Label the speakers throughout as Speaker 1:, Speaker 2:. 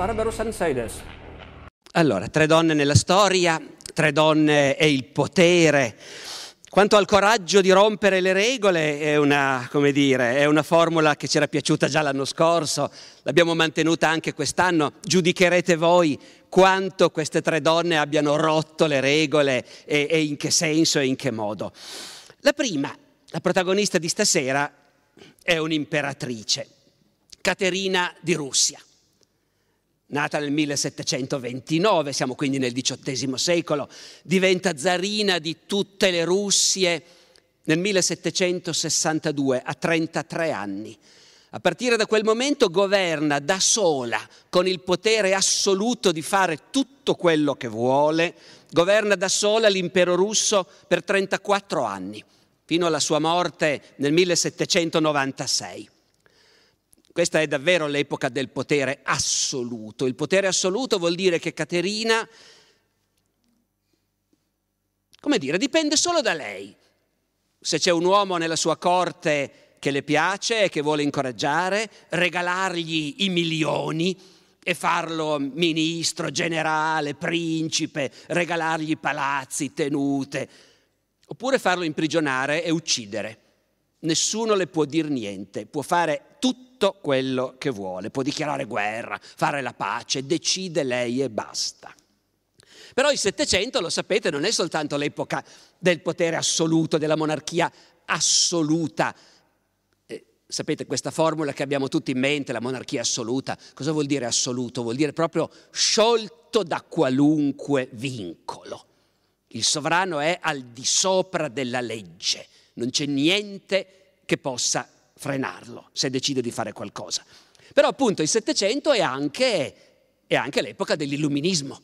Speaker 1: Barbero Sanseides. Allora, tre donne nella storia, tre donne e il potere. Quanto al coraggio di rompere le regole, è una, dire, è una formula che ci era piaciuta già l'anno scorso, l'abbiamo mantenuta anche quest'anno. Giudicherete voi quanto queste tre donne abbiano rotto le regole e, e in che senso e in che modo. La prima, la protagonista di stasera, è un'imperatrice, Caterina di Russia nata nel 1729, siamo quindi nel XVIII secolo, diventa zarina di tutte le Russie nel 1762, a 33 anni. A partire da quel momento governa da sola, con il potere assoluto di fare tutto quello che vuole, governa da sola l'impero russo per 34 anni, fino alla sua morte nel 1796. Questa è davvero l'epoca del potere assoluto. Il potere assoluto vuol dire che Caterina, come dire, dipende solo da lei. Se c'è un uomo nella sua corte che le piace e che vuole incoraggiare, regalargli i milioni e farlo ministro, generale, principe, regalargli palazzi, tenute, oppure farlo imprigionare e uccidere. Nessuno le può dire niente, può fare tutto tutto quello che vuole, può dichiarare guerra, fare la pace, decide lei e basta. Però il Settecento, lo sapete, non è soltanto l'epoca del potere assoluto, della monarchia assoluta. Eh, sapete questa formula che abbiamo tutti in mente, la monarchia assoluta, cosa vuol dire assoluto? Vuol dire proprio sciolto da qualunque vincolo. Il sovrano è al di sopra della legge, non c'è niente che possa frenarlo se decide di fare qualcosa. Però appunto il Settecento è anche, è anche l'epoca dell'illuminismo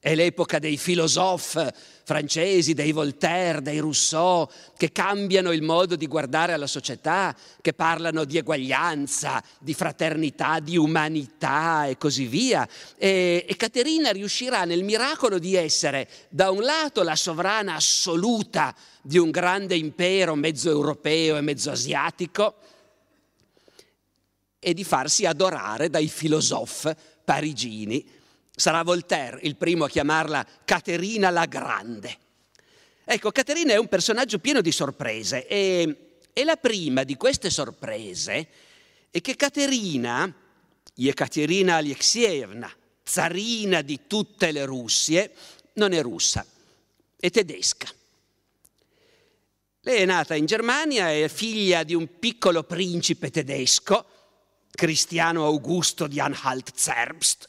Speaker 1: è l'epoca dei filosofi francesi, dei Voltaire, dei Rousseau, che cambiano il modo di guardare alla società, che parlano di eguaglianza, di fraternità, di umanità e così via. E, e Caterina riuscirà nel miracolo di essere, da un lato, la sovrana assoluta di un grande impero mezzo europeo e mezzo asiatico, e di farsi adorare dai filosofi parigini Sarà Voltaire il primo a chiamarla Caterina la Grande. Ecco, Caterina è un personaggio pieno di sorprese e, e la prima di queste sorprese è che Caterina, Ekaterina Alexievna, zarina di tutte le Russie, non è russa, è tedesca. Lei è nata in Germania, è figlia di un piccolo principe tedesco, Cristiano Augusto di Anhalt-Zerbst,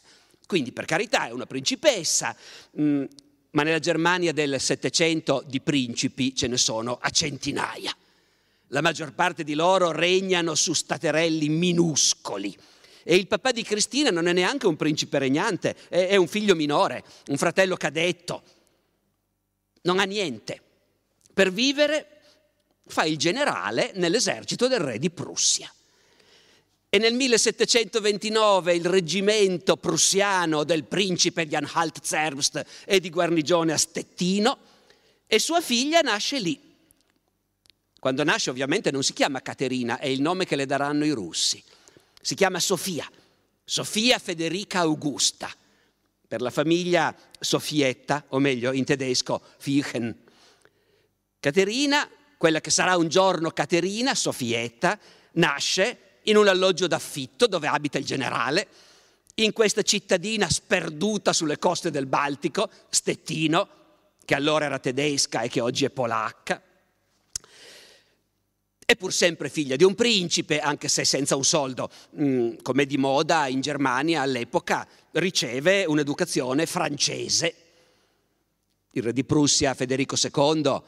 Speaker 1: quindi per carità è una principessa, mh, mm, ma nella Germania del Settecento di principi ce ne sono a centinaia. La maggior parte di loro regnano su staterelli minuscoli. E il papà di Cristina non è neanche un principe regnante, è un figlio minore, un fratello cadetto. Non ha niente. Per vivere fa il generale nell'esercito del re di Prussia. E nel 1729 il reggimento prussiano del principe di Anhalt-Zerbst è di guarnigione a Stettino e sua figlia nasce lì. Quando nasce ovviamente non si chiama Caterina, è il nome che le daranno i russi. Si chiama Sofia, Sofia Federica Augusta. Per la famiglia Sofietta, o meglio in tedesco Fichen. Caterina, quella che sarà un giorno Caterina, Sofietta, nasce in un alloggio d'affitto dove abita il generale, in questa cittadina sperduta sulle coste del Baltico, Stettino, che allora era tedesca e che oggi è polacca. È pur sempre figlia di un principe, anche se senza un soldo, mm, come di moda in Germania all'epoca, riceve un'educazione francese. Il re di Prussia Federico II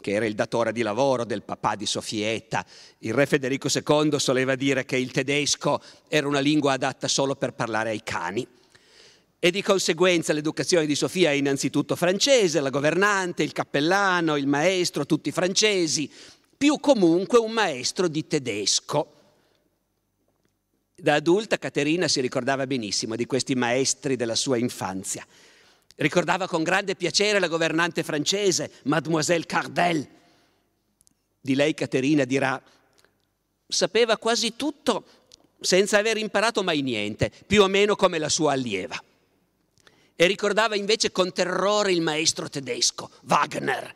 Speaker 1: che era il datore di lavoro del papà di Sofietta. Il re Federico II soleva dire che il tedesco era una lingua adatta solo per parlare ai cani. E di conseguenza l'educazione di Sofia è innanzitutto francese, la governante, il cappellano, il maestro, tutti francesi, più comunque un maestro di tedesco. Da adulta Caterina si ricordava benissimo di questi maestri della sua infanzia. Ricordava con grande piacere la governante francese, Mademoiselle Cardel. Di lei Caterina dirà, sapeva quasi tutto senza aver imparato mai niente, più o meno come la sua allieva. E ricordava invece con terrore il maestro tedesco, Wagner,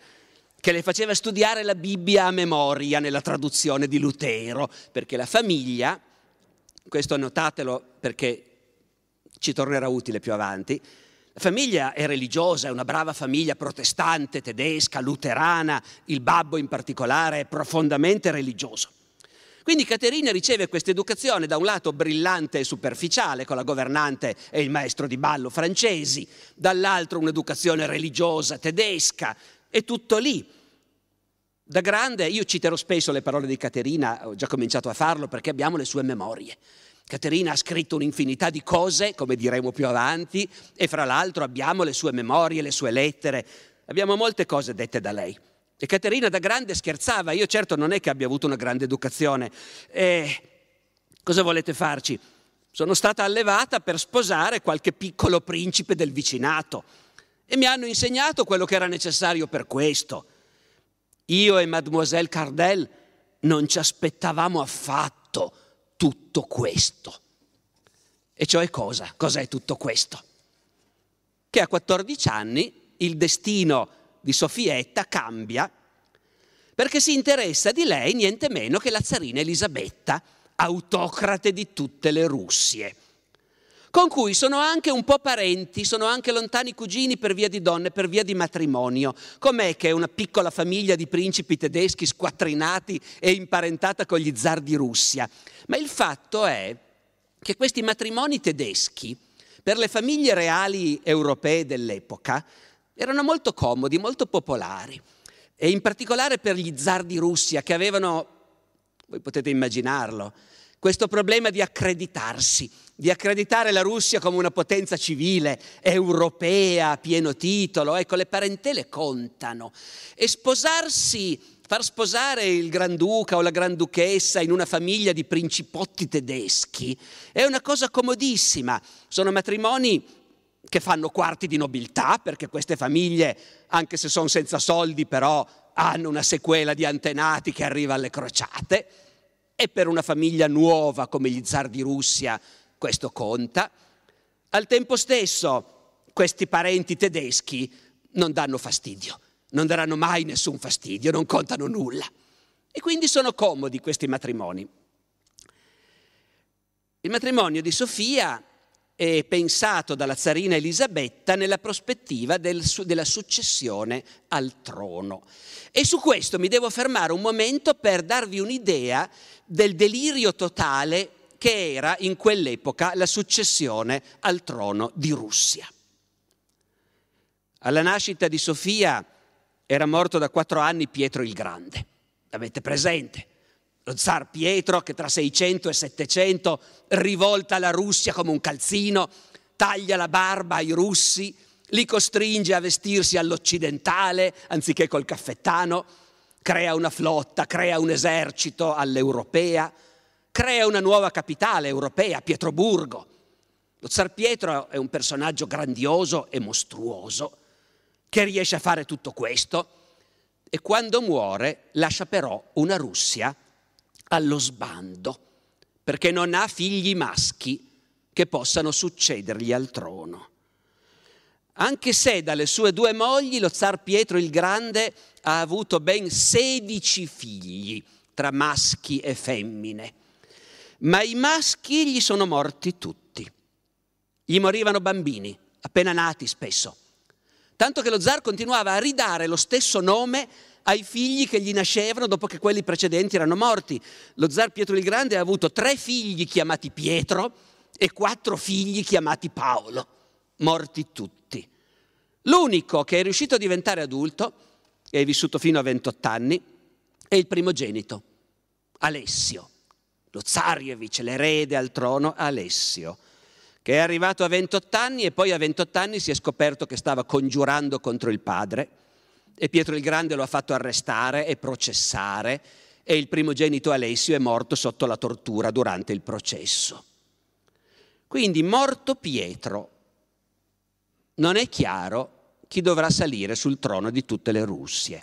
Speaker 1: che le faceva studiare la Bibbia a memoria nella traduzione di Lutero, perché la famiglia, questo notatelo perché ci tornerà utile più avanti, la famiglia è religiosa, è una brava famiglia protestante, tedesca, luterana, il babbo in particolare è profondamente religioso. Quindi Caterina riceve questa educazione da un lato brillante e superficiale con la governante e il maestro di ballo francesi, dall'altro un'educazione religiosa tedesca, è tutto lì. Da grande, io citerò spesso le parole di Caterina, ho già cominciato a farlo perché abbiamo le sue memorie. Caterina ha scritto un'infinità di cose, come diremo più avanti, e fra l'altro abbiamo le sue memorie, le sue lettere, abbiamo molte cose dette da lei. E Caterina da grande scherzava, io certo non è che abbia avuto una grande educazione. E cosa volete farci? Sono stata allevata per sposare qualche piccolo principe del vicinato e mi hanno insegnato quello che era necessario per questo. Io e mademoiselle Cardel non ci aspettavamo affatto tutto questo. E cioè cosa? Cos'è tutto questo? Che a 14 anni il destino di Sofietta cambia perché si interessa di lei niente meno che la zarina Elisabetta, autocrate di tutte le Russie con cui sono anche un po' parenti, sono anche lontani cugini per via di donne, per via di matrimonio. Com'è che una piccola famiglia di principi tedeschi squattrinati è imparentata con gli zar di Russia? Ma il fatto è che questi matrimoni tedeschi, per le famiglie reali europee dell'epoca, erano molto comodi, molto popolari. E in particolare per gli zar di Russia che avevano, voi potete immaginarlo, questo problema di accreditarsi, di accreditare la Russia come una potenza civile, europea, a pieno titolo, ecco, le parentele contano. E sposarsi, far sposare il granduca o la granduchessa in una famiglia di principotti tedeschi è una cosa comodissima. Sono matrimoni che fanno quarti di nobiltà, perché queste famiglie, anche se sono senza soldi, però hanno una sequela di antenati che arriva alle crociate e per una famiglia nuova come gli zar di Russia questo conta. Al tempo stesso questi parenti tedeschi non danno fastidio, non daranno mai nessun fastidio, non contano nulla. E quindi sono comodi questi matrimoni. Il matrimonio di Sofia eh, pensato dalla zarina Elisabetta nella prospettiva del, della successione al trono. E su questo mi devo fermare un momento per darvi un'idea del delirio totale che era in quell'epoca la successione al trono di Russia. Alla nascita di Sofia era morto da quattro anni Pietro il Grande, l'avete presente? lo zar Pietro che tra 600 e 700 rivolta la Russia come un calzino, taglia la barba ai russi, li costringe a vestirsi all'occidentale anziché col caffettano, crea una flotta, crea un esercito all'europea, crea una nuova capitale europea, Pietroburgo. Lo zar Pietro è un personaggio grandioso e mostruoso che riesce a fare tutto questo e quando muore lascia però una Russia allo sbando, perché non ha figli maschi che possano succedergli al trono. Anche se dalle sue due mogli lo zar Pietro il Grande ha avuto ben 16 figli tra maschi e femmine, ma i maschi gli sono morti tutti. Gli morivano bambini, appena nati spesso, tanto che lo zar continuava a ridare lo stesso nome ai figli che gli nascevano dopo che quelli precedenti erano morti. Lo zar Pietro il Grande ha avuto tre figli chiamati Pietro e quattro figli chiamati Paolo, morti tutti. L'unico che è riuscito a diventare adulto, e è vissuto fino a 28 anni, è il primogenito, Alessio, lo Zarievich, l'erede al trono Alessio che è arrivato a 28 anni e poi a 28 anni si è scoperto che stava congiurando contro il padre e Pietro il Grande lo ha fatto arrestare e processare e il primogenito Alessio è morto sotto la tortura durante il processo. Quindi morto Pietro, non è chiaro chi dovrà salire sul trono di tutte le Russie.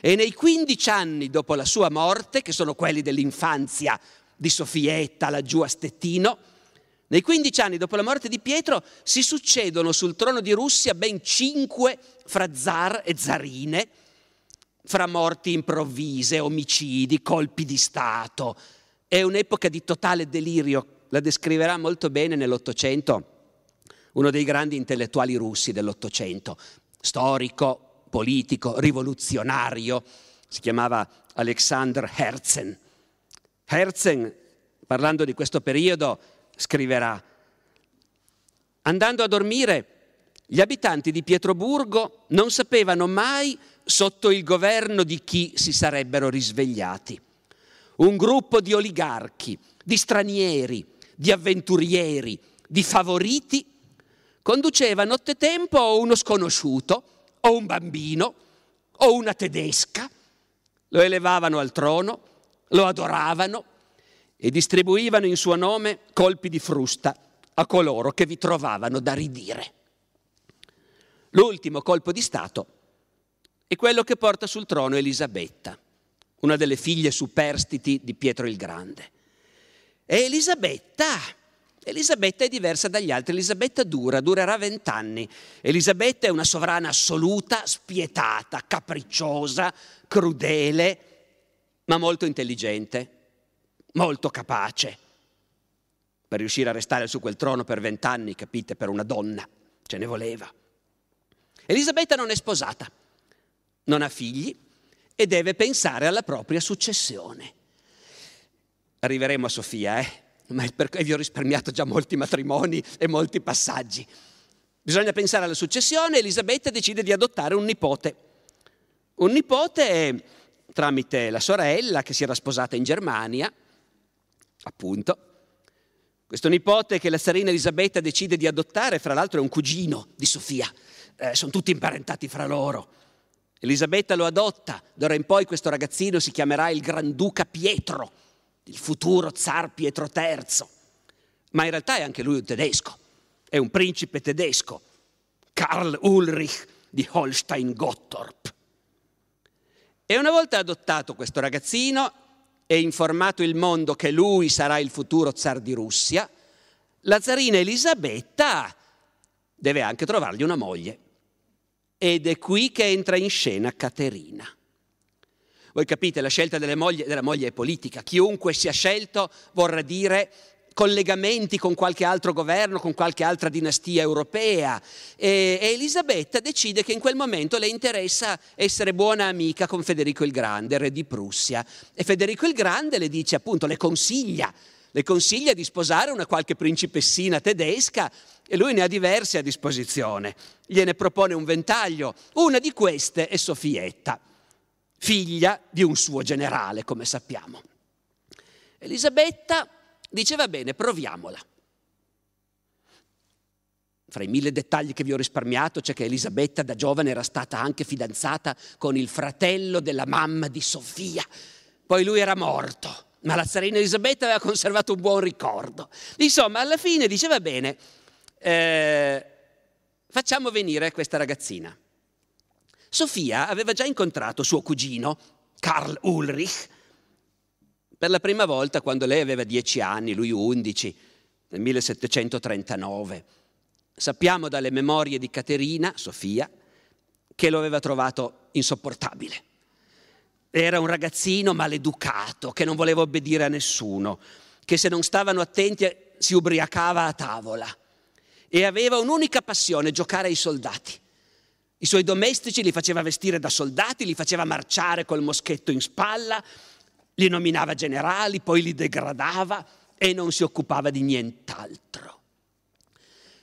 Speaker 1: E nei 15 anni dopo la sua morte, che sono quelli dell'infanzia di Sofietta laggiù a Stettino, nei 15 anni dopo la morte di Pietro si succedono sul trono di Russia ben cinque fra zar e zarine, fra morti improvvise, omicidi, colpi di Stato. È un'epoca di totale delirio, la descriverà molto bene nell'Ottocento uno dei grandi intellettuali russi dell'Ottocento, storico, politico, rivoluzionario, si chiamava Alexander Herzen. Herzen, parlando di questo periodo, scriverà. Andando a dormire, gli abitanti di Pietroburgo non sapevano mai sotto il governo di chi si sarebbero risvegliati. Un gruppo di oligarchi, di stranieri, di avventurieri, di favoriti, conduceva nottetempo uno sconosciuto, o un bambino, o una tedesca, lo elevavano al trono, lo adoravano, e distribuivano in suo nome colpi di frusta a coloro che vi trovavano da ridire. L'ultimo colpo di Stato è quello che porta sul trono Elisabetta, una delle figlie superstiti di Pietro il Grande. E Elisabetta, Elisabetta è diversa dagli altri, Elisabetta dura, durerà vent'anni. Elisabetta è una sovrana assoluta, spietata, capricciosa, crudele, ma molto intelligente molto capace per riuscire a restare su quel trono per vent'anni, capite, per una donna, ce ne voleva. Elisabetta non è sposata, non ha figli e deve pensare alla propria successione. Arriveremo a Sofia, eh? ma percorso, vi ho risparmiato già molti matrimoni e molti passaggi. Bisogna pensare alla successione, Elisabetta decide di adottare un nipote. Un nipote tramite la sorella che si era sposata in Germania, appunto, questo nipote che la sarina Elisabetta decide di adottare, fra l'altro è un cugino di Sofia, eh, sono tutti imparentati fra loro. Elisabetta lo adotta, d'ora in poi questo ragazzino si chiamerà il Granduca Pietro, il futuro zar Pietro III, ma in realtà è anche lui un tedesco, è un principe tedesco, Karl Ulrich di Holstein-Gottorp. E una volta adottato questo ragazzino, e informato il mondo che lui sarà il futuro zar di Russia, la zarina Elisabetta deve anche trovargli una moglie. Ed è qui che entra in scena Caterina. Voi capite, la scelta moglie, della moglie è politica. Chiunque sia scelto vorrà dire collegamenti con qualche altro governo, con qualche altra dinastia europea. E, e, Elisabetta decide che in quel momento le interessa essere buona amica con Federico il Grande, re di Prussia. E Federico il Grande le dice appunto, le consiglia, le consiglia di sposare una qualche principessina tedesca e lui ne ha diverse a disposizione. Gliene propone un ventaglio. Una di queste è Sofietta, figlia di un suo generale, come sappiamo. Elisabetta Dice va bene, proviamola. Fra i mille dettagli che vi ho risparmiato c'è che Elisabetta da giovane era stata anche fidanzata con il fratello della mamma di Sofia. Poi lui era morto, ma la zarina Elisabetta aveva conservato un buon ricordo. Insomma, alla fine dice va bene, eh, facciamo venire questa ragazzina. Sofia aveva già incontrato suo cugino, Karl Ulrich, per la prima volta quando lei aveva 10 anni, lui 11, nel 1739. Sappiamo dalle memorie di Caterina, Sofia, che lo aveva trovato insopportabile. Era un ragazzino maleducato, che non voleva obbedire a nessuno, che se non stavano attenti eh, si ubriacava a tavola e aveva un'unica passione, giocare ai soldati. I suoi domestici li faceva vestire da soldati, li faceva marciare col moschetto in spalla, li nominava generali, poi li degradava e non si occupava di nient'altro.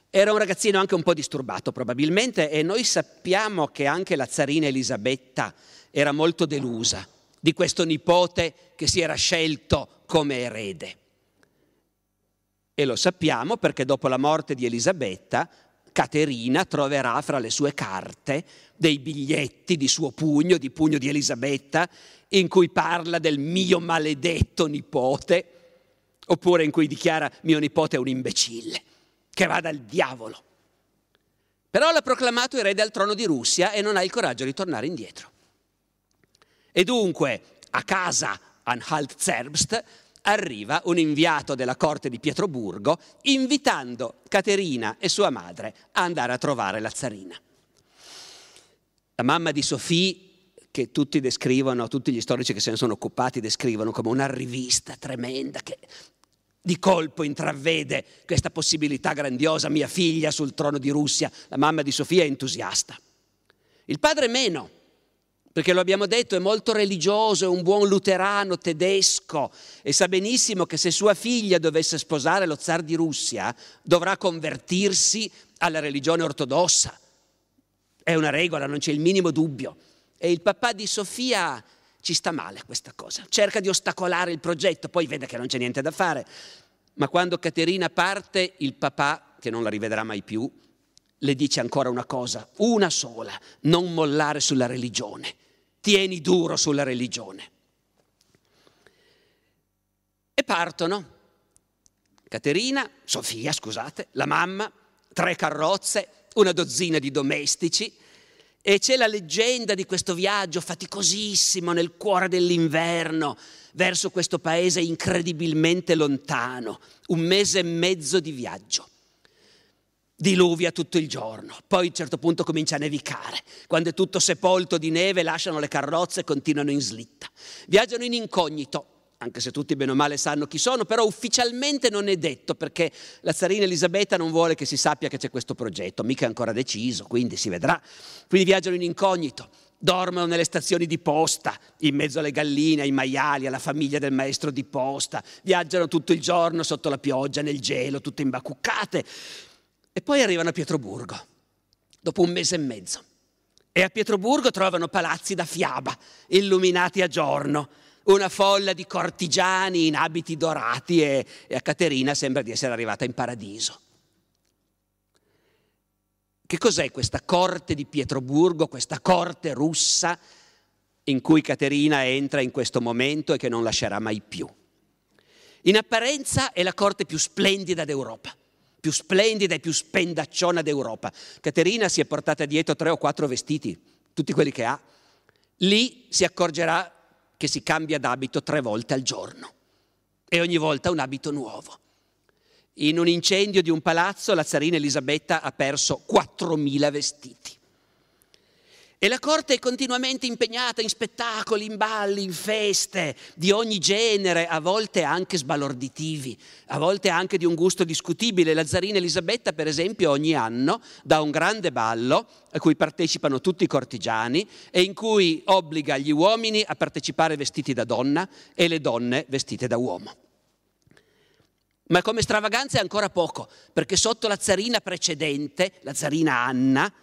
Speaker 1: Era un ragazzino anche un po' disturbato probabilmente e noi sappiamo che anche la zarina Elisabetta era molto delusa di questo nipote che si era scelto come erede. E lo sappiamo perché dopo la morte di Elisabetta Caterina troverà fra le sue carte dei biglietti di suo pugno, di pugno di Elisabetta, in cui parla del mio maledetto nipote, oppure in cui dichiara mio nipote è un imbecille, che va dal diavolo. Però l'ha proclamato erede al trono di Russia e non ha il coraggio di tornare indietro. E dunque, a casa, Anhalt Zerbst, arriva un inviato della corte di Pietroburgo invitando Caterina e sua madre a andare a trovare la zarina. La mamma di Sofì, che tutti descrivono, tutti gli storici che se ne sono occupati descrivono come una rivista tremenda che di colpo intravede questa possibilità grandiosa, mia figlia sul trono di Russia, la mamma di Sofia è entusiasta. Il padre meno, perché lo abbiamo detto, è molto religioso, è un buon luterano tedesco e sa benissimo che se sua figlia dovesse sposare lo zar di Russia dovrà convertirsi alla religione ortodossa. È una regola, non c'è il minimo dubbio. E il papà di Sofia ci sta male questa cosa, cerca di ostacolare il progetto, poi vede che non c'è niente da fare. Ma quando Caterina parte, il papà, che non la rivedrà mai più, le dice ancora una cosa, una sola, non mollare sulla religione, tieni duro sulla religione. E partono. Caterina, Sofia, scusate, la mamma, tre carrozze, una dozzina di domestici, e c'è la leggenda di questo viaggio faticosissimo nel cuore dell'inverno verso questo paese incredibilmente lontano, un mese e mezzo di viaggio diluvia tutto il giorno, poi a un certo punto comincia a nevicare, quando è tutto sepolto di neve lasciano le carrozze e continuano in slitta. Viaggiano in incognito, anche se tutti bene o male sanno chi sono, però ufficialmente non è detto perché la zarina Elisabetta non vuole che si sappia che c'è questo progetto, mica è ancora deciso, quindi si vedrà. Quindi viaggiano in incognito, dormono nelle stazioni di posta, in mezzo alle galline, ai maiali, alla famiglia del maestro di posta, viaggiano tutto il giorno sotto la pioggia, nel gelo, tutte imbacuccate, e poi arrivano a Pietroburgo, dopo un mese e mezzo. E a Pietroburgo trovano palazzi da fiaba, illuminati a giorno, una folla di cortigiani in abiti dorati e, e a Caterina sembra di essere arrivata in paradiso. Che cos'è questa corte di Pietroburgo, questa corte russa in cui Caterina entra in questo momento e che non lascerà mai più? In apparenza è la corte più splendida d'Europa più splendida e più spendacciona d'Europa. Caterina si è portata dietro tre o quattro vestiti, tutti quelli che ha. Lì si accorgerà che si cambia d'abito tre volte al giorno e ogni volta un abito nuovo. In un incendio di un palazzo la zarina Elisabetta ha perso 4.000 vestiti. E la corte è continuamente impegnata in spettacoli, in balli, in feste di ogni genere, a volte anche sbalorditivi, a volte anche di un gusto discutibile. La zarina Elisabetta, per esempio, ogni anno dà un grande ballo a cui partecipano tutti i cortigiani e in cui obbliga gli uomini a partecipare vestiti da donna e le donne vestite da uomo. Ma come stravaganza è ancora poco, perché sotto la zarina precedente, la zarina Anna,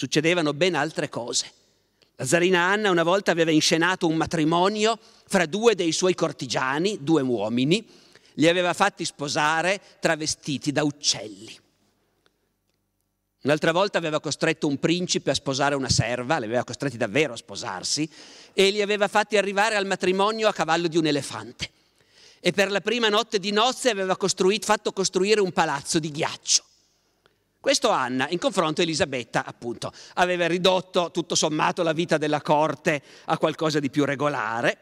Speaker 1: succedevano ben altre cose. La zarina Anna una volta aveva inscenato un matrimonio fra due dei suoi cortigiani, due uomini, li aveva fatti sposare travestiti da uccelli. Un'altra volta aveva costretto un principe a sposare una serva, li aveva costretti davvero a sposarsi, e li aveva fatti arrivare al matrimonio a cavallo di un elefante. E per la prima notte di nozze aveva costruito, fatto costruire un palazzo di ghiaccio. Questo Anna, in confronto Elisabetta, appunto, aveva ridotto tutto sommato la vita della corte a qualcosa di più regolare,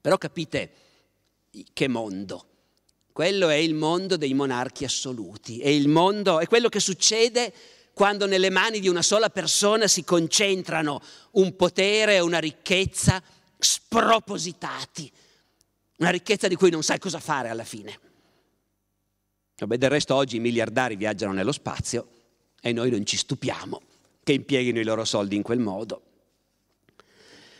Speaker 1: però capite che mondo. Quello è il mondo dei monarchi assoluti, è il mondo, è quello che succede quando nelle mani di una sola persona si concentrano un potere e una ricchezza spropositati, una ricchezza di cui non sai cosa fare alla fine. Vabbè, del resto oggi i miliardari viaggiano nello spazio e noi non ci stupiamo che impieghino i loro soldi in quel modo.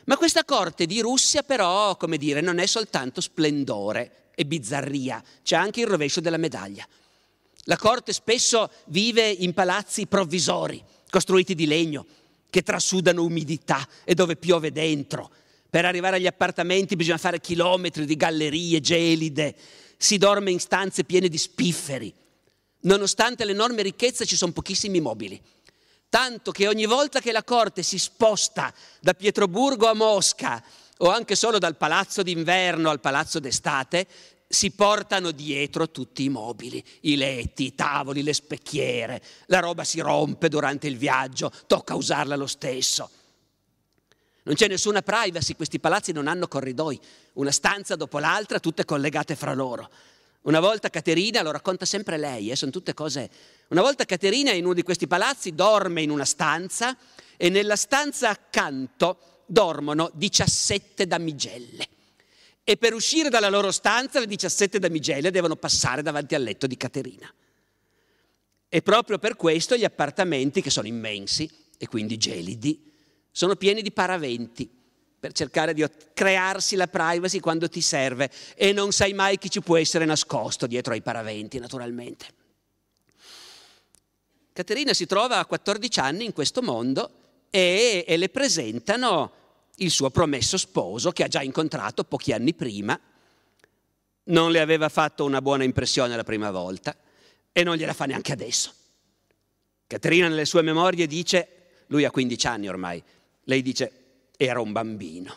Speaker 1: Ma questa corte di Russia però, come dire, non è soltanto splendore e bizzarria, c'è anche il rovescio della medaglia. La corte spesso vive in palazzi provvisori, costruiti di legno, che trasudano umidità e dove piove dentro. Per arrivare agli appartamenti bisogna fare chilometri di gallerie gelide, si dorme in stanze piene di spifferi. Nonostante l'enorme ricchezza ci sono pochissimi mobili. Tanto che ogni volta che la corte si sposta da Pietroburgo a Mosca o anche solo dal palazzo d'inverno al palazzo d'estate, si portano dietro tutti i mobili, i letti, i tavoli, le specchiere. La roba si rompe durante il viaggio, tocca usarla lo stesso. Non c'è nessuna privacy, questi palazzi non hanno corridoi, una stanza dopo l'altra, tutte collegate fra loro. Una volta Caterina, lo racconta sempre lei, eh, sono tutte cose... Una volta Caterina in uno di questi palazzi dorme in una stanza e nella stanza accanto dormono 17 damigelle. E per uscire dalla loro stanza le 17 damigelle devono passare davanti al letto di Caterina. E proprio per questo gli appartamenti, che sono immensi e quindi gelidi, sono pieni di paraventi per cercare di crearsi la privacy quando ti serve e non sai mai chi ci può essere nascosto dietro ai paraventi, naturalmente. Caterina si trova a 14 anni in questo mondo e, e le presentano il suo promesso sposo che ha già incontrato pochi anni prima. Non le aveva fatto una buona impressione la prima volta e non gliela fa neanche adesso. Caterina nelle sue memorie dice, lui ha 15 anni ormai, lei dice, era un bambino.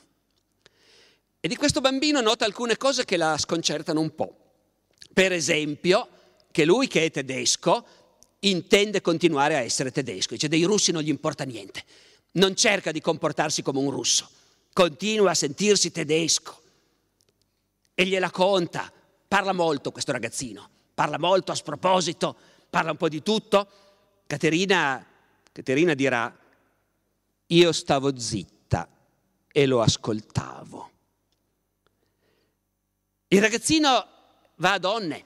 Speaker 1: E di questo bambino nota alcune cose che la sconcertano un po'. Per esempio, che lui che è tedesco intende continuare a essere tedesco. Dice, dei russi non gli importa niente. Non cerca di comportarsi come un russo. Continua a sentirsi tedesco. E gliela conta. Parla molto questo ragazzino. Parla molto a sproposito. Parla un po' di tutto. Caterina, Caterina dirà, io stavo zitta e lo ascoltavo. Il ragazzino va a donne,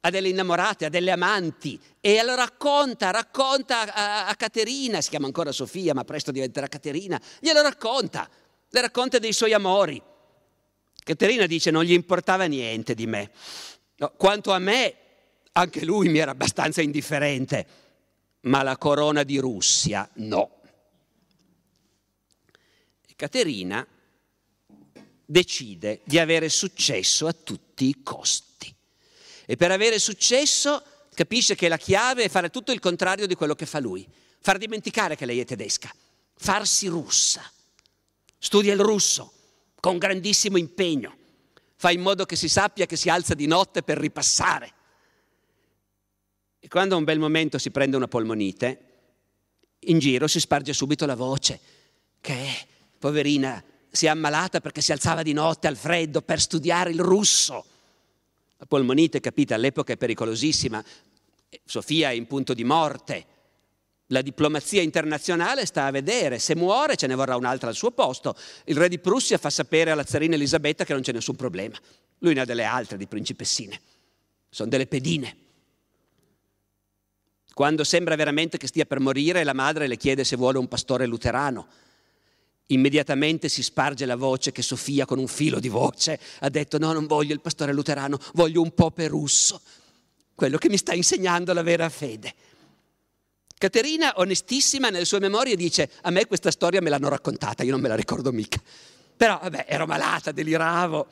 Speaker 1: a delle innamorate, a delle amanti e allora racconta, racconta a, a Caterina, si chiama ancora Sofia ma presto diventerà Caterina, glielo racconta, le racconta dei suoi amori. Caterina dice non gli importava niente di me. No, quanto a me, anche lui mi era abbastanza indifferente, ma la corona di Russia no. Caterina decide di avere successo a tutti i costi. E per avere successo capisce che la chiave è fare tutto il contrario di quello che fa lui, far dimenticare che lei è tedesca, farsi russa. Studia il russo con grandissimo impegno, fa in modo che si sappia che si alza di notte per ripassare. E quando a un bel momento si prende una polmonite, in giro si sparge subito la voce che è poverina, si è ammalata perché si alzava di notte al freddo per studiare il russo. La polmonite, capita, all'epoca è pericolosissima. Sofia è in punto di morte. La diplomazia internazionale sta a vedere, se muore ce ne vorrà un'altra al suo posto. Il re di Prussia fa sapere alla zarina Elisabetta che non c'è nessun problema. Lui ne ha delle altre di principessine. Sono delle pedine. Quando sembra veramente che stia per morire, la madre le chiede se vuole un pastore luterano Immediatamente si sparge la voce che Sofia con un filo di voce ha detto no, non voglio il pastore luterano, voglio un pope russo, quello che mi sta insegnando la vera fede. Caterina, onestissima, nelle sue memorie dice a me questa storia me l'hanno raccontata, io non me la ricordo mica. Però vabbè, ero malata, deliravo.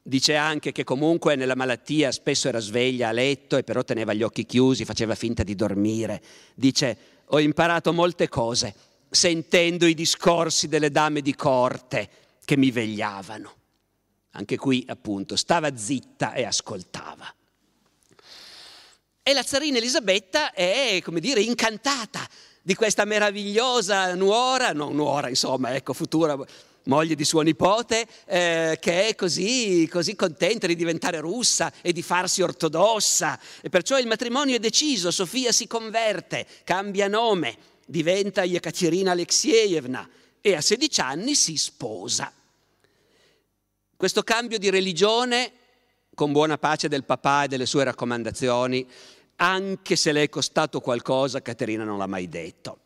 Speaker 1: Dice anche che comunque nella malattia spesso era sveglia a letto e però teneva gli occhi chiusi, faceva finta di dormire. Dice ho imparato molte cose sentendo i discorsi delle dame di corte che mi vegliavano. Anche qui, appunto, stava zitta e ascoltava. E la zarina Elisabetta è, come dire, incantata di questa meravigliosa nuora, non nuora, insomma, ecco, futura moglie di suo nipote, eh, che è così, così, contenta di diventare russa e di farsi ortodossa. E perciò il matrimonio è deciso, Sofia si converte, cambia nome diventa Yekaterina Alexeyevna e a 16 anni si sposa. Questo cambio di religione, con buona pace del papà e delle sue raccomandazioni, anche se le è costato qualcosa, Caterina non l'ha mai detto.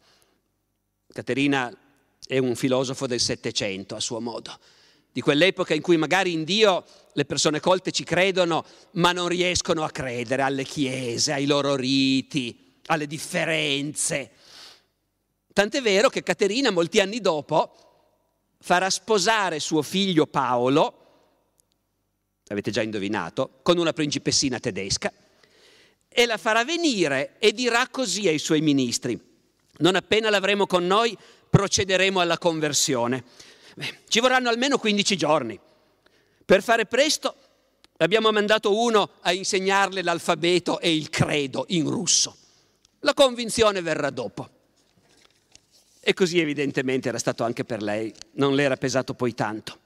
Speaker 1: Caterina è un filosofo del Settecento a suo modo, di quell'epoca in cui magari in Dio le persone colte ci credono, ma non riescono a credere alle chiese, ai loro riti, alle differenze. Tant'è vero che Caterina, molti anni dopo, farà sposare suo figlio Paolo, avete già indovinato, con una principessina tedesca, e la farà venire e dirà così ai suoi ministri, non appena l'avremo con noi procederemo alla conversione. Beh, ci vorranno almeno 15 giorni. Per fare presto abbiamo mandato uno a insegnarle l'alfabeto e il credo in russo. La convinzione verrà dopo. E così evidentemente era stato anche per lei, non le era pesato poi tanto.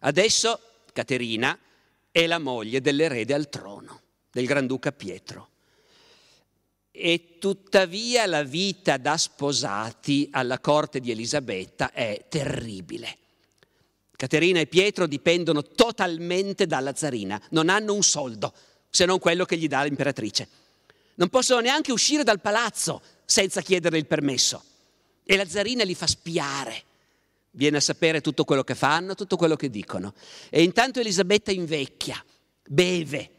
Speaker 1: Adesso Caterina è la moglie dell'erede al trono, del Granduca Pietro. E tuttavia la vita da sposati alla corte di Elisabetta è terribile. Caterina e Pietro dipendono totalmente dalla zarina, non hanno un soldo se non quello che gli dà l'imperatrice. Non possono neanche uscire dal palazzo senza chiederle il permesso. E la zarina li fa spiare. Viene a sapere tutto quello che fanno, tutto quello che dicono. E intanto Elisabetta invecchia, beve,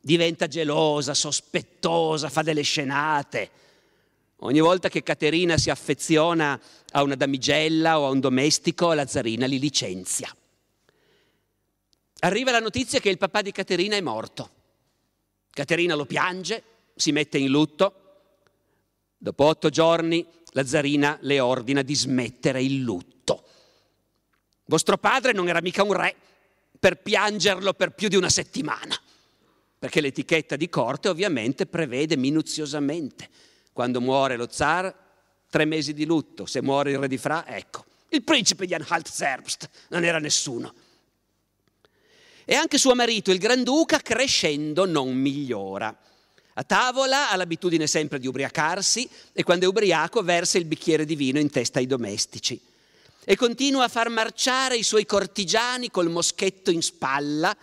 Speaker 1: diventa gelosa, sospettosa, fa delle scenate. Ogni volta che Caterina si affeziona a una damigella o a un domestico, la zarina li licenzia. Arriva la notizia che il papà di Caterina è morto. Caterina lo piange, si mette in lutto. Dopo otto giorni la zarina le ordina di smettere il lutto. Vostro padre non era mica un re per piangerlo per più di una settimana, perché l'etichetta di corte ovviamente prevede minuziosamente quando muore lo zar tre mesi di lutto, se muore il re di Fra, ecco. Il principe di Anhalt-Zerbst non era nessuno. E anche suo marito, il granduca, crescendo non migliora. A tavola ha l'abitudine sempre di ubriacarsi e quando è ubriaco versa il bicchiere di vino in testa ai domestici. E continua a far marciare i suoi cortigiani col moschetto in spalla.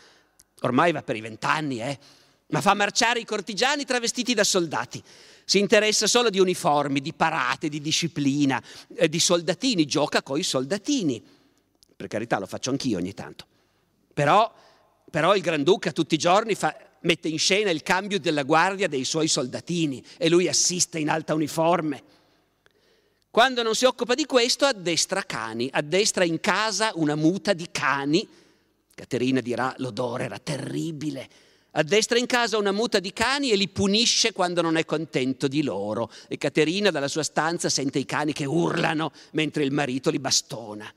Speaker 1: Ormai va per i vent'anni, eh? Ma fa marciare i cortigiani travestiti da soldati. Si interessa solo di uniformi, di parate, di disciplina, eh, di soldatini. Gioca coi soldatini. Per carità, lo faccio anch'io ogni tanto. Però, però il Granduca tutti i giorni fa, mette in scena il cambio della guardia dei suoi soldatini e lui assiste in alta uniforme. Quando non si occupa di questo, addestra cani, addestra in casa una muta di cani. Caterina dirà l'odore era terribile. Addestra in casa una muta di cani e li punisce quando non è contento di loro. E Caterina dalla sua stanza sente i cani che urlano mentre il marito li bastona.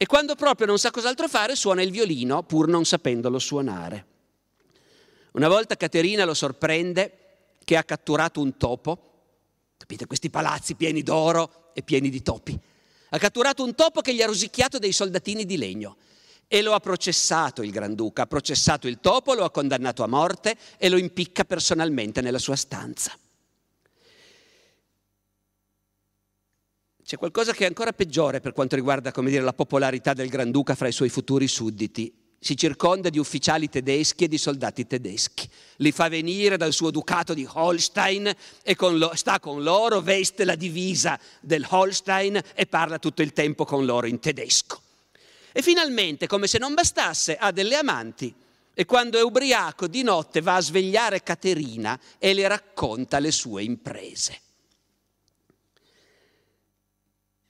Speaker 1: E quando proprio non sa cos'altro fare, suona il violino pur non sapendolo suonare. Una volta Caterina lo sorprende che ha catturato un topo. Capite questi palazzi pieni d'oro e pieni di topi. Ha catturato un topo che gli ha rosicchiato dei soldatini di legno e lo ha processato il Granduca, ha processato il topo, lo ha condannato a morte e lo impicca personalmente nella sua stanza. C'è qualcosa che è ancora peggiore per quanto riguarda dire, la popolarità del Granduca fra i suoi futuri sudditi si circonda di ufficiali tedeschi e di soldati tedeschi, li fa venire dal suo ducato di Holstein e con lo, sta con loro, veste la divisa del Holstein e parla tutto il tempo con loro in tedesco. E finalmente, come se non bastasse, ha delle amanti e quando è ubriaco di notte va a svegliare Caterina e le racconta le sue imprese.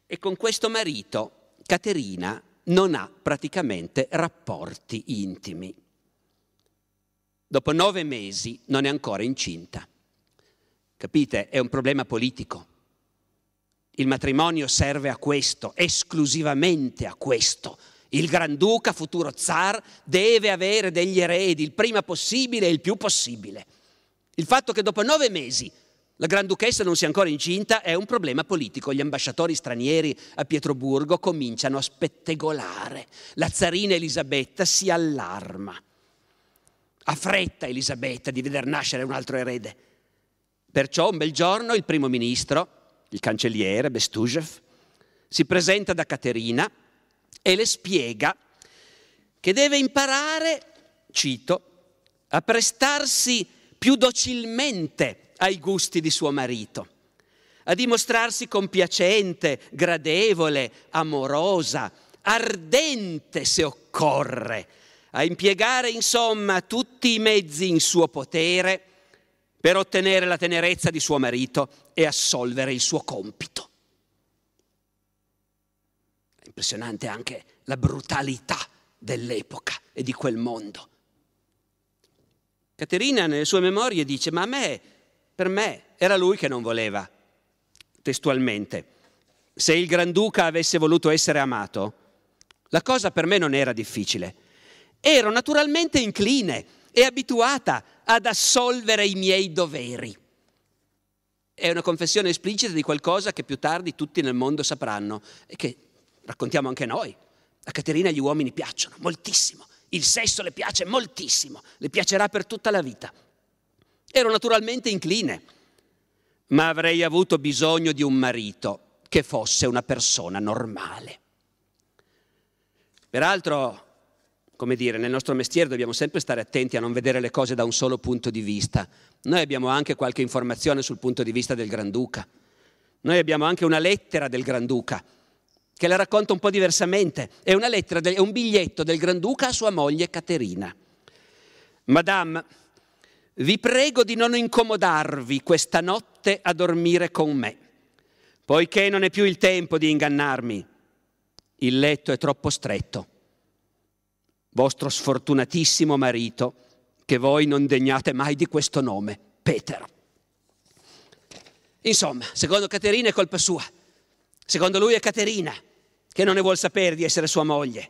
Speaker 1: E con questo marito Caterina non ha praticamente rapporti intimi. Dopo nove mesi non è ancora incinta. Capite? È un problema politico. Il matrimonio serve a questo, esclusivamente a questo. Il Granduca, futuro zar, deve avere degli eredi il prima possibile e il più possibile. Il fatto che dopo nove mesi la Granduchessa non sia ancora incinta è un problema politico. Gli ambasciatori stranieri a Pietroburgo cominciano a spettegolare. La zarina Elisabetta si allarma. Ha fretta Elisabetta di veder nascere un altro erede. Perciò un bel giorno il primo ministro, il cancelliere Bestujev, si presenta da Caterina e le spiega che deve imparare, cito, a prestarsi più docilmente ai gusti di suo marito, a dimostrarsi compiacente, gradevole, amorosa, ardente se occorre, a impiegare insomma tutti i mezzi in suo potere per ottenere la tenerezza di suo marito e assolvere il suo compito. È impressionante anche la brutalità dell'epoca e di quel mondo. Caterina nelle sue memorie dice, ma a me per me era lui che non voleva, testualmente. Se il Granduca avesse voluto essere amato, la cosa per me non era difficile. Ero naturalmente incline e abituata ad assolvere i miei doveri. È una confessione esplicita di qualcosa che più tardi tutti nel mondo sapranno e che raccontiamo anche noi. A Caterina gli uomini piacciono moltissimo, il sesso le piace moltissimo, le piacerà per tutta la vita. Ero naturalmente incline, ma avrei avuto bisogno di un marito che fosse una persona normale. Peraltro, come dire, nel nostro mestiere dobbiamo sempre stare attenti a non vedere le cose da un solo punto di vista. Noi abbiamo anche qualche informazione sul punto di vista del Granduca. Noi abbiamo anche una lettera del Granduca che la racconta un po' diversamente. È, lettera, è un biglietto del Granduca a sua moglie Caterina. Madame, vi prego di non incomodarvi questa notte a dormire con me, poiché non è più il tempo di ingannarmi. Il letto è troppo stretto. Vostro sfortunatissimo marito, che voi non degnate mai di questo nome, Peter. Insomma, secondo Caterina è colpa sua. Secondo lui è Caterina, che non ne vuol sapere di essere sua moglie.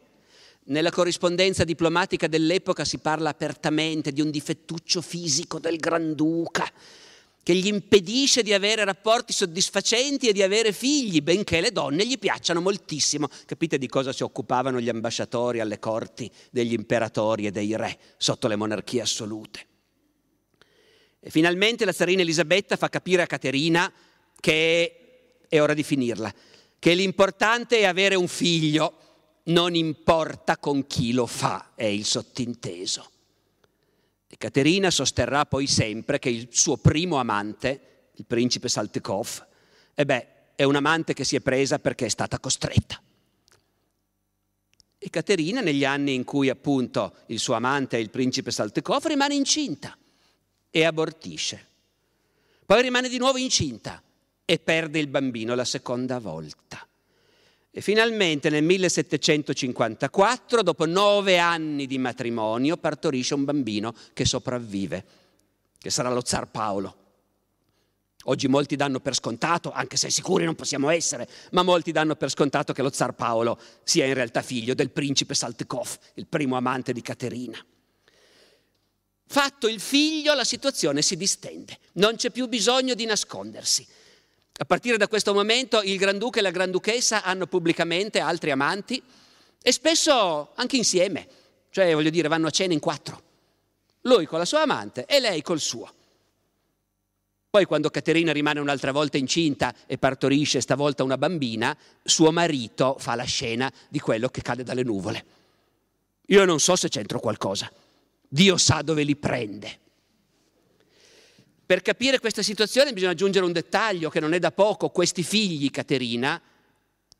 Speaker 1: Nella corrispondenza diplomatica dell'epoca si parla apertamente di un difettuccio fisico del Granduca che gli impedisce di avere rapporti soddisfacenti e di avere figli, benché le donne gli piacciono moltissimo. Capite di cosa si occupavano gli ambasciatori alle corti degli imperatori e dei re sotto le monarchie assolute. E finalmente la zarina Elisabetta fa capire a Caterina che è ora di finirla, che l'importante è avere un figlio non importa con chi lo fa, è il sottinteso. E Caterina sosterrà poi sempre che il suo primo amante, il principe Saltykov, eh beh, è un amante che si è presa perché è stata costretta. E Caterina, negli anni in cui appunto il suo amante è il principe Saltykov, rimane incinta e abortisce. Poi rimane di nuovo incinta e perde il bambino la seconda volta. E finalmente nel 1754, dopo nove anni di matrimonio, partorisce un bambino che sopravvive, che sarà lo zar Paolo. Oggi molti danno per scontato, anche se sicuri non possiamo essere, ma molti danno per scontato che lo zar Paolo sia in realtà figlio del principe Saltykov, il primo amante di Caterina. Fatto il figlio, la situazione si distende, non c'è più bisogno di nascondersi. A partire da questo momento il Granduca e la Granduchessa hanno pubblicamente altri amanti e spesso anche insieme, cioè voglio dire vanno a cena in quattro, lui con la sua amante e lei col suo. Poi quando Caterina rimane un'altra volta incinta e partorisce stavolta una bambina, suo marito fa la scena di quello che cade dalle nuvole. Io non so se c'entro qualcosa. Dio sa dove li prende. Per capire questa situazione bisogna aggiungere un dettaglio che non è da poco, questi figli Caterina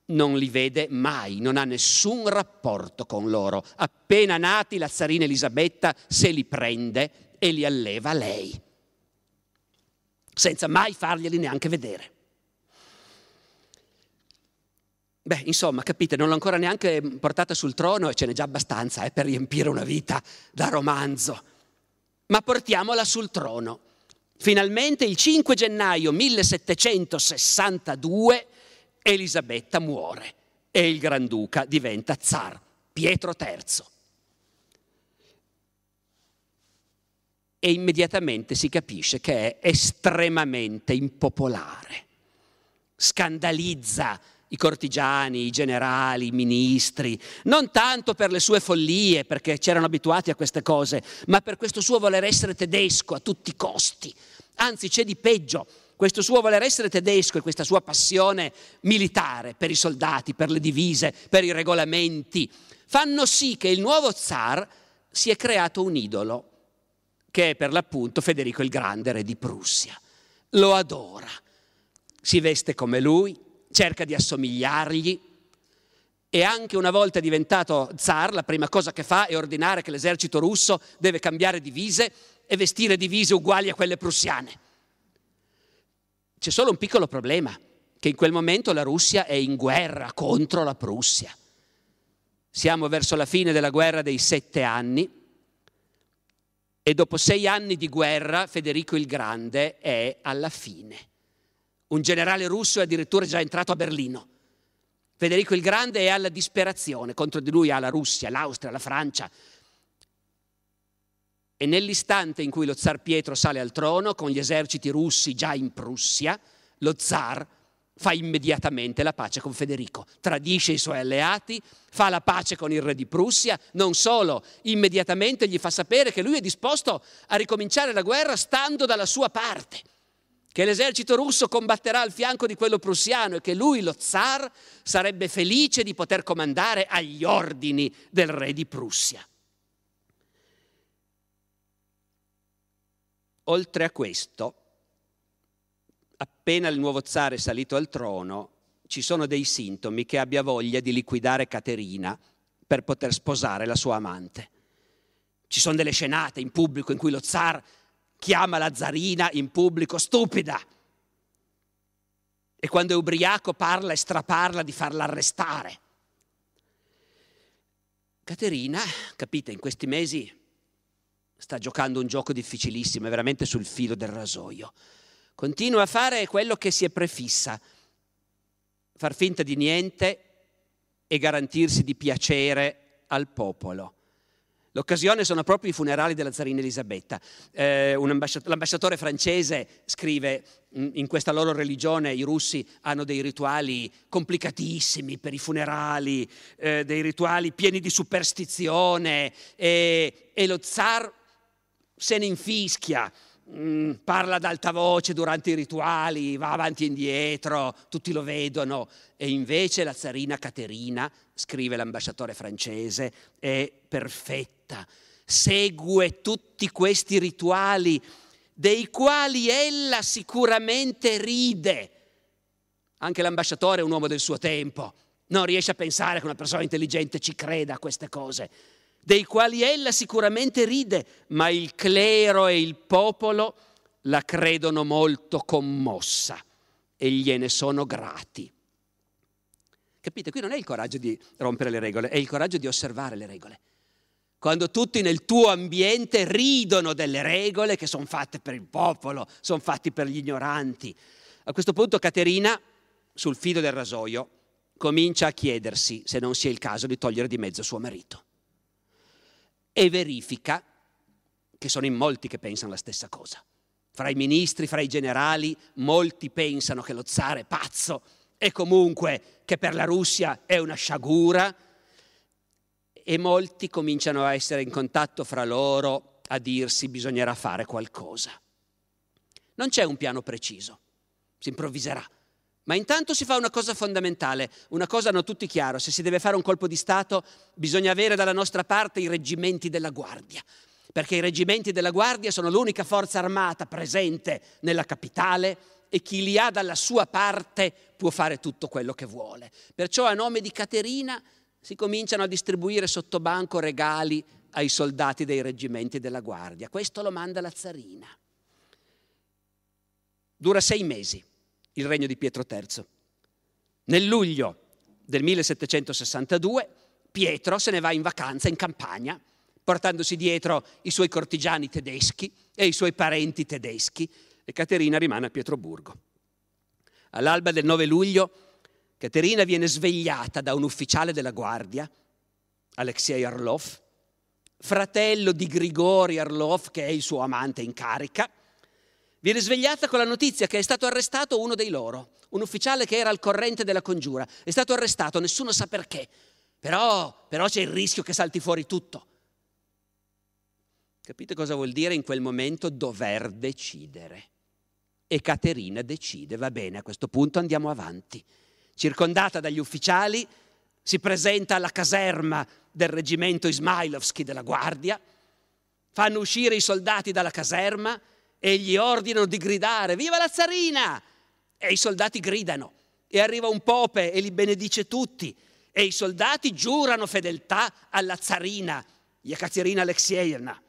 Speaker 1: non li vede mai, non ha nessun rapporto con loro. Appena nati la zarina Elisabetta se li prende e li alleva lei, senza mai farglieli neanche vedere. Beh, insomma, capite, non l'ho ancora neanche portata sul trono e ce n'è già abbastanza eh, per riempire una vita da romanzo. Ma portiamola sul trono. Finalmente il 5 gennaio 1762 Elisabetta muore e il Granduca diventa zar, Pietro III. E immediatamente si capisce che è estremamente impopolare, scandalizza i cortigiani, i generali, i ministri, non tanto per le sue follie, perché c'erano abituati a queste cose, ma per questo suo voler essere tedesco a tutti i costi, Anzi, c'è di peggio. Questo suo voler essere tedesco e questa sua passione militare per i soldati, per le divise, per i regolamenti, fanno sì che il nuovo zar si è creato un idolo, che è per l'appunto Federico il Grande, re di Prussia. Lo adora, si veste come lui, cerca di assomigliargli e anche una volta diventato zar, la prima cosa che fa è ordinare che l'esercito russo deve cambiare divise e vestire divise uguali a quelle prussiane. C'è solo un piccolo problema, che in quel momento la Russia è in guerra contro la Prussia. Siamo verso la fine della guerra dei sette anni e dopo sei anni di guerra Federico il Grande è alla fine. Un generale russo è addirittura già entrato a Berlino. Federico il Grande è alla disperazione, contro di lui ha la Russia, l'Austria, la Francia, e nell'istante in cui lo zar Pietro sale al trono, con gli eserciti russi già in Prussia, lo zar fa immediatamente la pace con Federico, tradisce i suoi alleati, fa la pace con il re di Prussia, non solo, immediatamente gli fa sapere che lui è disposto a ricominciare la guerra stando dalla sua parte, che l'esercito russo combatterà al fianco di quello prussiano e che lui, lo zar, sarebbe felice di poter comandare agli ordini del re di Prussia. Oltre a questo, appena il nuovo zar è salito al trono, ci sono dei sintomi che abbia voglia di liquidare Caterina per poter sposare la sua amante. Ci sono delle scenate in pubblico in cui lo zar chiama la zarina in pubblico stupida e quando è ubriaco parla e straparla di farla arrestare. Caterina, capite, in questi mesi sta giocando un gioco difficilissimo, è veramente sul filo del rasoio. Continua a fare quello che si è prefissa, far finta di niente e garantirsi di piacere al popolo. L'occasione sono proprio i funerali della zarina Elisabetta. Eh, l'ambasciatore francese scrive, mm, in questa loro religione i russi hanno dei rituali complicatissimi per i funerali, eh, dei rituali pieni di superstizione e, e lo zar se ne infischia, mh, mm, parla ad alta voce durante i rituali, va avanti e indietro, tutti lo vedono. E invece la zarina Caterina, scrive l'ambasciatore francese, è perfetta, segue tutti questi rituali dei quali ella sicuramente ride. Anche l'ambasciatore è un uomo del suo tempo, non riesce a pensare che una persona intelligente ci creda a queste cose dei quali ella sicuramente ride, ma il clero e il popolo la credono molto commossa e gliene sono grati. Capite? Qui non è il coraggio di rompere le regole, è il coraggio di osservare le regole. Quando tutti nel tuo ambiente ridono delle regole che sono fatte per il popolo, sono fatte per gli ignoranti. A questo punto Caterina, sul filo del rasoio, comincia a chiedersi se non sia il caso di togliere di mezzo suo marito e verifica che sono in molti che pensano la stessa cosa. Fra i ministri, fra i generali, molti pensano che lo zar è pazzo e comunque che per la Russia è una sciagura e molti cominciano a essere in contatto fra loro, a dirsi bisognerà fare qualcosa. Non c'è un piano preciso, si improvviserà. Ma intanto si fa una cosa fondamentale, una cosa hanno tutti chiaro, se si deve fare un colpo di Stato bisogna avere dalla nostra parte i reggimenti della Guardia, perché i reggimenti della Guardia sono l'unica forza armata presente nella capitale e chi li ha dalla sua parte può fare tutto quello che vuole. Perciò a nome di Caterina si cominciano a distribuire sottobanco regali ai soldati dei reggimenti della Guardia. Questo lo manda la zarina. Dura sei mesi il regno di Pietro III. Nel luglio del 1762 Pietro se ne va in vacanza in campagna, portandosi dietro i suoi cortigiani tedeschi e i suoi parenti tedeschi, e Caterina rimane a Pietroburgo. All'alba del 9 luglio Caterina viene svegliata da un ufficiale della guardia, Alexei Arlov, fratello di Grigori Arlov, che è il suo amante in carica, viene svegliata con la notizia che è stato arrestato uno dei loro, un ufficiale che era al corrente della congiura. È stato arrestato, nessuno sa perché, però, però c'è il rischio che salti fuori tutto. Capite cosa vuol dire in quel momento dover decidere? E Caterina decide, va bene, a questo punto andiamo avanti. Circondata dagli ufficiali, si presenta alla caserma del reggimento Ismailovsky della Guardia, fanno uscire i soldati dalla caserma, e gli ordinano di gridare, viva la zarina! E i soldati gridano, e arriva un pope e li benedice tutti, e i soldati giurano fedeltà alla zarina, Yekaterina Alexeyevna.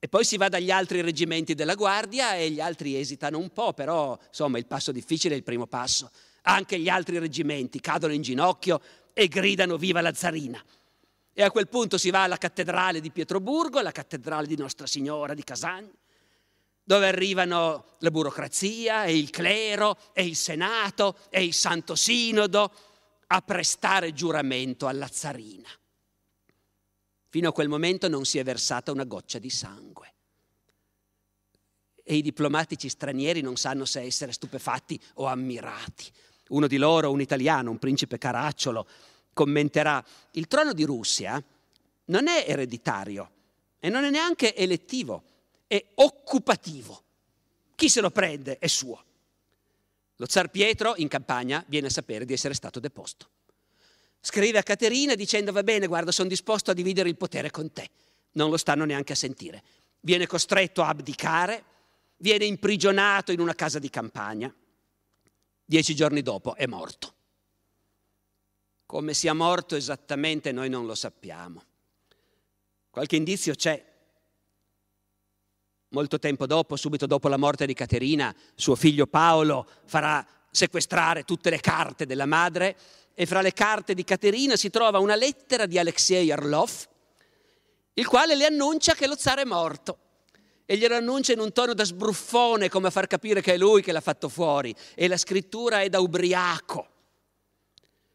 Speaker 1: E poi si va dagli altri reggimenti della guardia e gli altri esitano un po', però insomma il passo difficile è il primo passo. Anche gli altri reggimenti cadono in ginocchio e gridano viva la zarina. E a quel punto si va alla cattedrale di Pietroburgo, la cattedrale di Nostra Signora di Casagna, dove arrivano la burocrazia e il clero e il senato e il santo sinodo a prestare giuramento alla zarina. Fino a quel momento non si è versata una goccia di sangue. E i diplomatici stranieri non sanno se essere stupefatti o ammirati. Uno di loro, un italiano, un principe caracciolo, commenterà, il trono di Russia non è ereditario e non è neanche elettivo è occupativo. Chi se lo prende è suo. Lo zar Pietro in campagna viene a sapere di essere stato deposto. Scrive a Caterina dicendo va bene, guarda, sono disposto a dividere il potere con te. Non lo stanno neanche a sentire. Viene costretto a abdicare, viene imprigionato in una casa di campagna. Dieci giorni dopo è morto. Come sia morto esattamente noi non lo sappiamo. Qualche indizio c'è, molto tempo dopo, subito dopo la morte di Caterina, suo figlio Paolo farà sequestrare tutte le carte della madre e fra le carte di Caterina si trova una lettera di Alexei Arlov, il quale le annuncia che lo zar è morto e glielo annuncia in un tono da sbruffone come a far capire che è lui che l'ha fatto fuori e la scrittura è da ubriaco.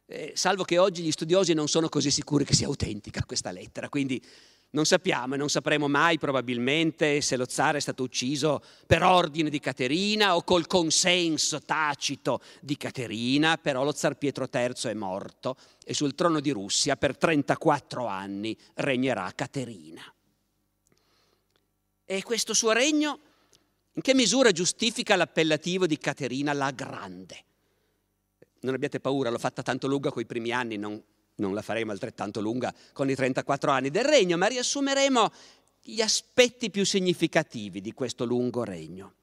Speaker 1: Eh, salvo che oggi gli studiosi non sono così sicuri che sia autentica questa lettera, quindi non sappiamo e non sapremo mai probabilmente se lo zar è stato ucciso per ordine di Caterina o col consenso tacito di Caterina, però lo zar Pietro III è morto e sul trono di Russia per 34 anni regnerà Caterina. E questo suo regno in che misura giustifica l'appellativo di Caterina la Grande? Non abbiate paura, l'ho fatta tanto lunga coi primi anni, non non la faremo altrettanto lunga con i 34 anni del regno, ma riassumeremo gli aspetti più significativi di questo lungo regno.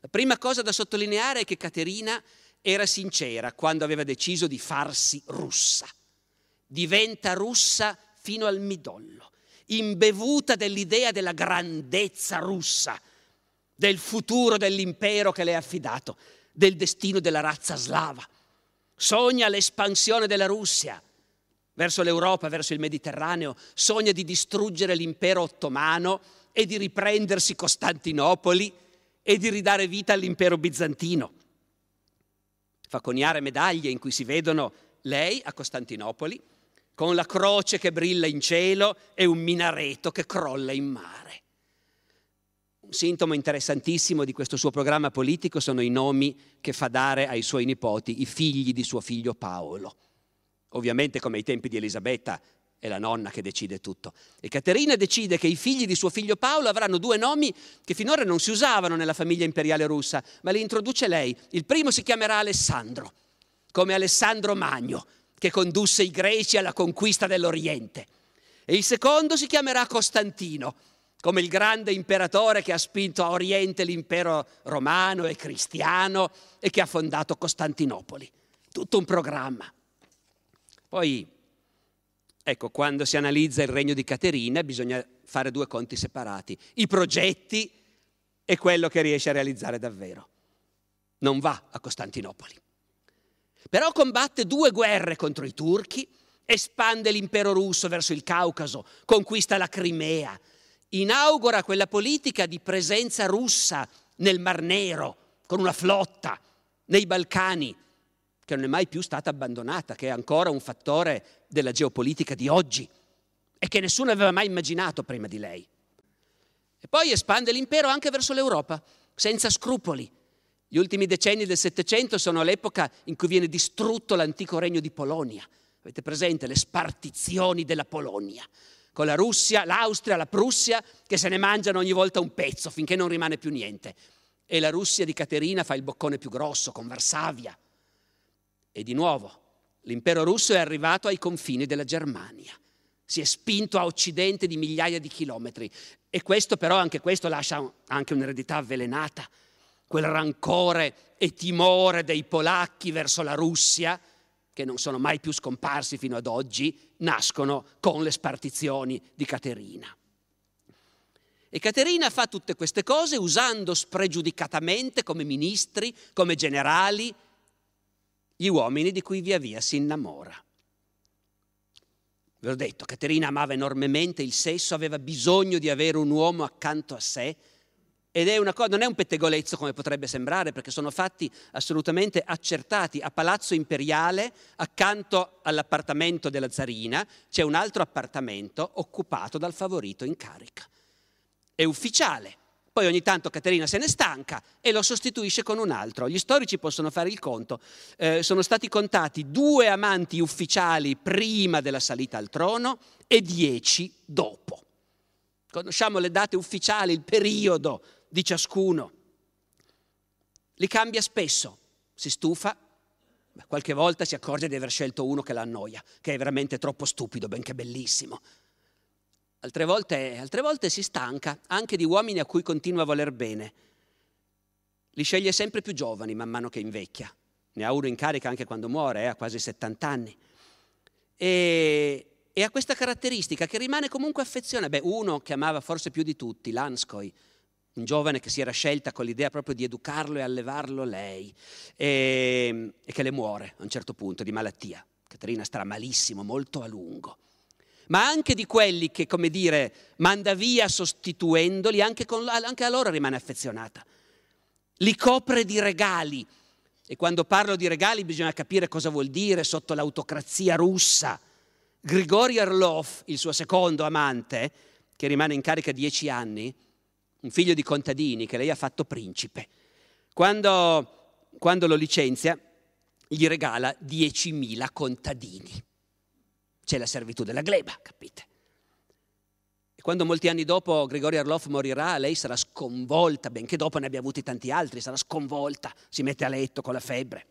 Speaker 1: La prima cosa da sottolineare è che Caterina era sincera quando aveva deciso di farsi russa. Diventa russa fino al midollo, imbevuta dell'idea della grandezza russa, del futuro dell'impero che le è affidato, del destino della razza slava. Sogna l'espansione della Russia, verso l'Europa, verso il Mediterraneo, sogna di distruggere l'impero ottomano e di riprendersi Costantinopoli e di ridare vita all'impero bizantino. Fa coniare medaglie in cui si vedono lei a Costantinopoli, con la croce che brilla in cielo e un minareto che crolla in mare. Un sintomo interessantissimo di questo suo programma politico sono i nomi che fa dare ai suoi nipoti i figli di suo figlio Paolo. Ovviamente come ai tempi di Elisabetta è la nonna che decide tutto. E Caterina decide che i figli di suo figlio Paolo avranno due nomi che finora non si usavano nella famiglia imperiale russa, ma li introduce lei. Il primo si chiamerà Alessandro, come Alessandro Magno, che condusse i greci alla conquista dell'Oriente. E il secondo si chiamerà Costantino, come il grande imperatore che ha spinto a Oriente l'impero romano e cristiano e che ha fondato Costantinopoli. Tutto un programma. Poi, ecco, quando si analizza il regno di Caterina bisogna fare due conti separati, i progetti e quello che riesce a realizzare davvero. Non va a Costantinopoli. Però combatte due guerre contro i turchi, espande l'impero russo verso il Caucaso, conquista la Crimea, inaugura quella politica di presenza russa nel Mar Nero, con una flotta, nei Balcani, che non è mai più stata abbandonata, che è ancora un fattore della geopolitica di oggi e che nessuno aveva mai immaginato prima di lei. E poi espande l'impero anche verso l'Europa, senza scrupoli. Gli ultimi decenni del Settecento sono l'epoca in cui viene distrutto l'antico regno di Polonia. Avete presente le spartizioni della Polonia, con la Russia, l'Austria, la Prussia, che se ne mangiano ogni volta un pezzo finché non rimane più niente. E la Russia di Caterina fa il boccone più grosso con Varsavia. E di nuovo, l'impero russo è arrivato ai confini della Germania, si è spinto a occidente di migliaia di chilometri e questo però, anche questo lascia anche un'eredità avvelenata, quel rancore e timore dei polacchi verso la Russia, che non sono mai più scomparsi fino ad oggi, nascono con le spartizioni di Caterina. E Caterina fa tutte queste cose usando spregiudicatamente come ministri, come generali, gli uomini di cui via via si innamora. Ve l'ho detto, Caterina amava enormemente il sesso, aveva bisogno di avere un uomo accanto a sé ed è una cosa, non è un pettegolezzo come potrebbe sembrare, perché sono fatti assolutamente accertati. A Palazzo Imperiale, accanto all'appartamento della zarina, c'è un altro appartamento occupato dal favorito in carica. È ufficiale, poi ogni tanto Caterina se ne stanca e lo sostituisce con un altro. Gli storici possono fare il conto. Eh, sono stati contati due amanti ufficiali prima della salita al trono e dieci dopo. Conosciamo le date ufficiali, il periodo di ciascuno. Li cambia spesso, si stufa, qualche volta si accorge di aver scelto uno che l'annoia, che è veramente troppo stupido, benché bellissimo altre volte, altre volte si stanca anche di uomini a cui continua a voler bene. Li sceglie sempre più giovani man mano che invecchia. Ne ha uno in carica anche quando muore, eh, ha quasi 70 anni. E, e ha questa caratteristica che rimane comunque affezione. Beh, uno che amava forse più di tutti, Lanskoi, un giovane che si era scelta con l'idea proprio di educarlo e allevarlo lei, e, ehm, e che le muore a un certo punto di malattia. Caterina starà malissimo molto a lungo ma anche di quelli che, come dire, manda via sostituendoli, anche, con, anche a loro rimane affezionata. Li copre di regali. E quando parlo di regali bisogna capire cosa vuol dire sotto l'autocrazia russa. Grigori Orlov, il suo secondo amante, che rimane in carica dieci anni, un figlio di contadini che lei ha fatto principe, quando, quando lo licenzia gli regala 10.000 contadini c'è la servitù della gleba, capite? E quando molti anni dopo Grigori Arloff morirà, lei sarà sconvolta, benché dopo ne abbia avuti tanti altri, sarà sconvolta, si mette a letto con la febbre.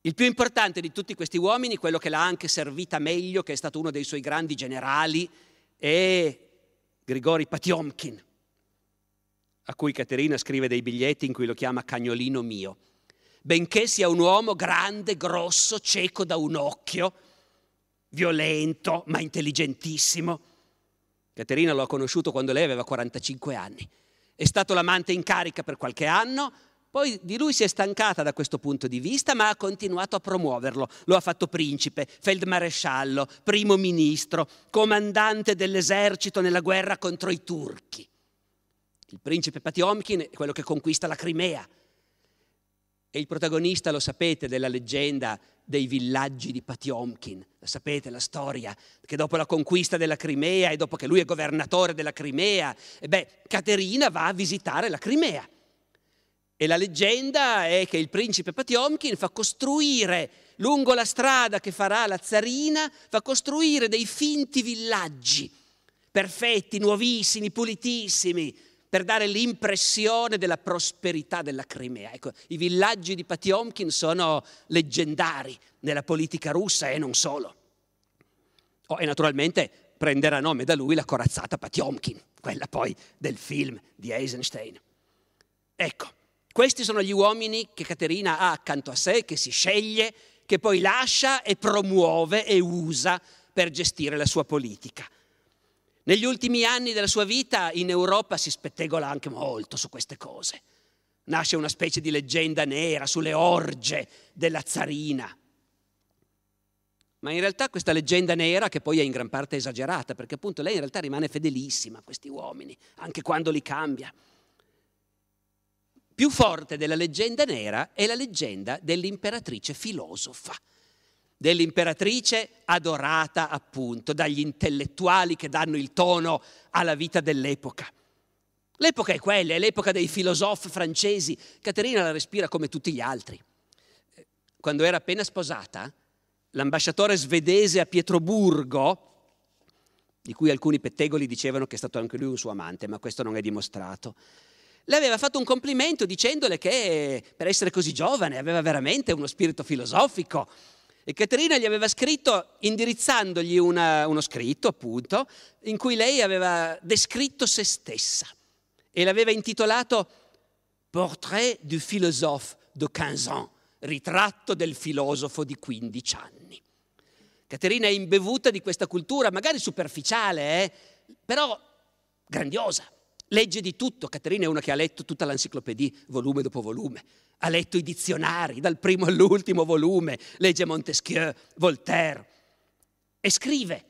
Speaker 1: Il più importante di tutti questi uomini, quello che l'ha anche servita meglio, che è stato uno dei suoi grandi generali, è Grigori Patiomkin, a cui Caterina scrive dei biglietti in cui lo chiama cagnolino mio. Benché sia un uomo grande, grosso, cieco da un occhio, violento ma intelligentissimo. Caterina lo ha conosciuto quando lei aveva 45 anni. È stato l'amante in carica per qualche anno, poi di lui si è stancata da questo punto di vista, ma ha continuato a promuoverlo. Lo ha fatto principe, feldmaresciallo, primo ministro, comandante dell'esercito nella guerra contro i turchi. Il principe Patiomkin è quello che conquista la Crimea. E il protagonista, lo sapete, della leggenda dei villaggi di Patiomkin. La Sapete la storia che dopo la conquista della Crimea e dopo che lui è governatore della Crimea, eh beh, Caterina va a visitare la Crimea. E la leggenda è che il principe Patiomkin fa costruire lungo la strada che farà la zarina, fa costruire dei finti villaggi, perfetti, nuovissimi, pulitissimi, per dare l'impressione della prosperità della Crimea. Ecco, i villaggi di Patiomkin sono leggendari nella politica russa e non solo. Oh, e naturalmente prenderà nome da lui la corazzata Patiomkin, quella poi del film di Eisenstein. Ecco, questi sono gli uomini che Caterina ha accanto a sé, che si sceglie, che poi lascia e promuove e usa per gestire la sua politica. Negli ultimi anni della sua vita in Europa si spettegola anche molto su queste cose. Nasce una specie di leggenda nera sulle orge della zarina. Ma in realtà questa leggenda nera, che poi è in gran parte esagerata, perché appunto lei in realtà rimane fedelissima a questi uomini, anche quando li cambia. Più forte della leggenda nera è la leggenda dell'imperatrice filosofa, dell'imperatrice adorata appunto dagli intellettuali che danno il tono alla vita dell'epoca. L'epoca è quella, è l'epoca dei filosofi francesi. Caterina la respira come tutti gli altri. Quando era appena sposata, l'ambasciatore svedese a Pietroburgo, di cui alcuni pettegoli dicevano che è stato anche lui un suo amante, ma questo non è dimostrato, le aveva fatto un complimento dicendole che per essere così giovane aveva veramente uno spirito filosofico e Caterina gli aveva scritto indirizzandogli una, uno scritto, appunto, in cui lei aveva descritto se stessa e l'aveva intitolato Portrait du philosophe de 15 ans, ritratto del filosofo di 15 anni. Caterina è imbevuta di questa cultura, magari superficiale, eh, però grandiosa legge di tutto. Caterina è una che ha letto tutta l'enciclopedia, volume dopo volume. Ha letto i dizionari, dal primo all'ultimo volume. Legge Montesquieu, Voltaire. E scrive.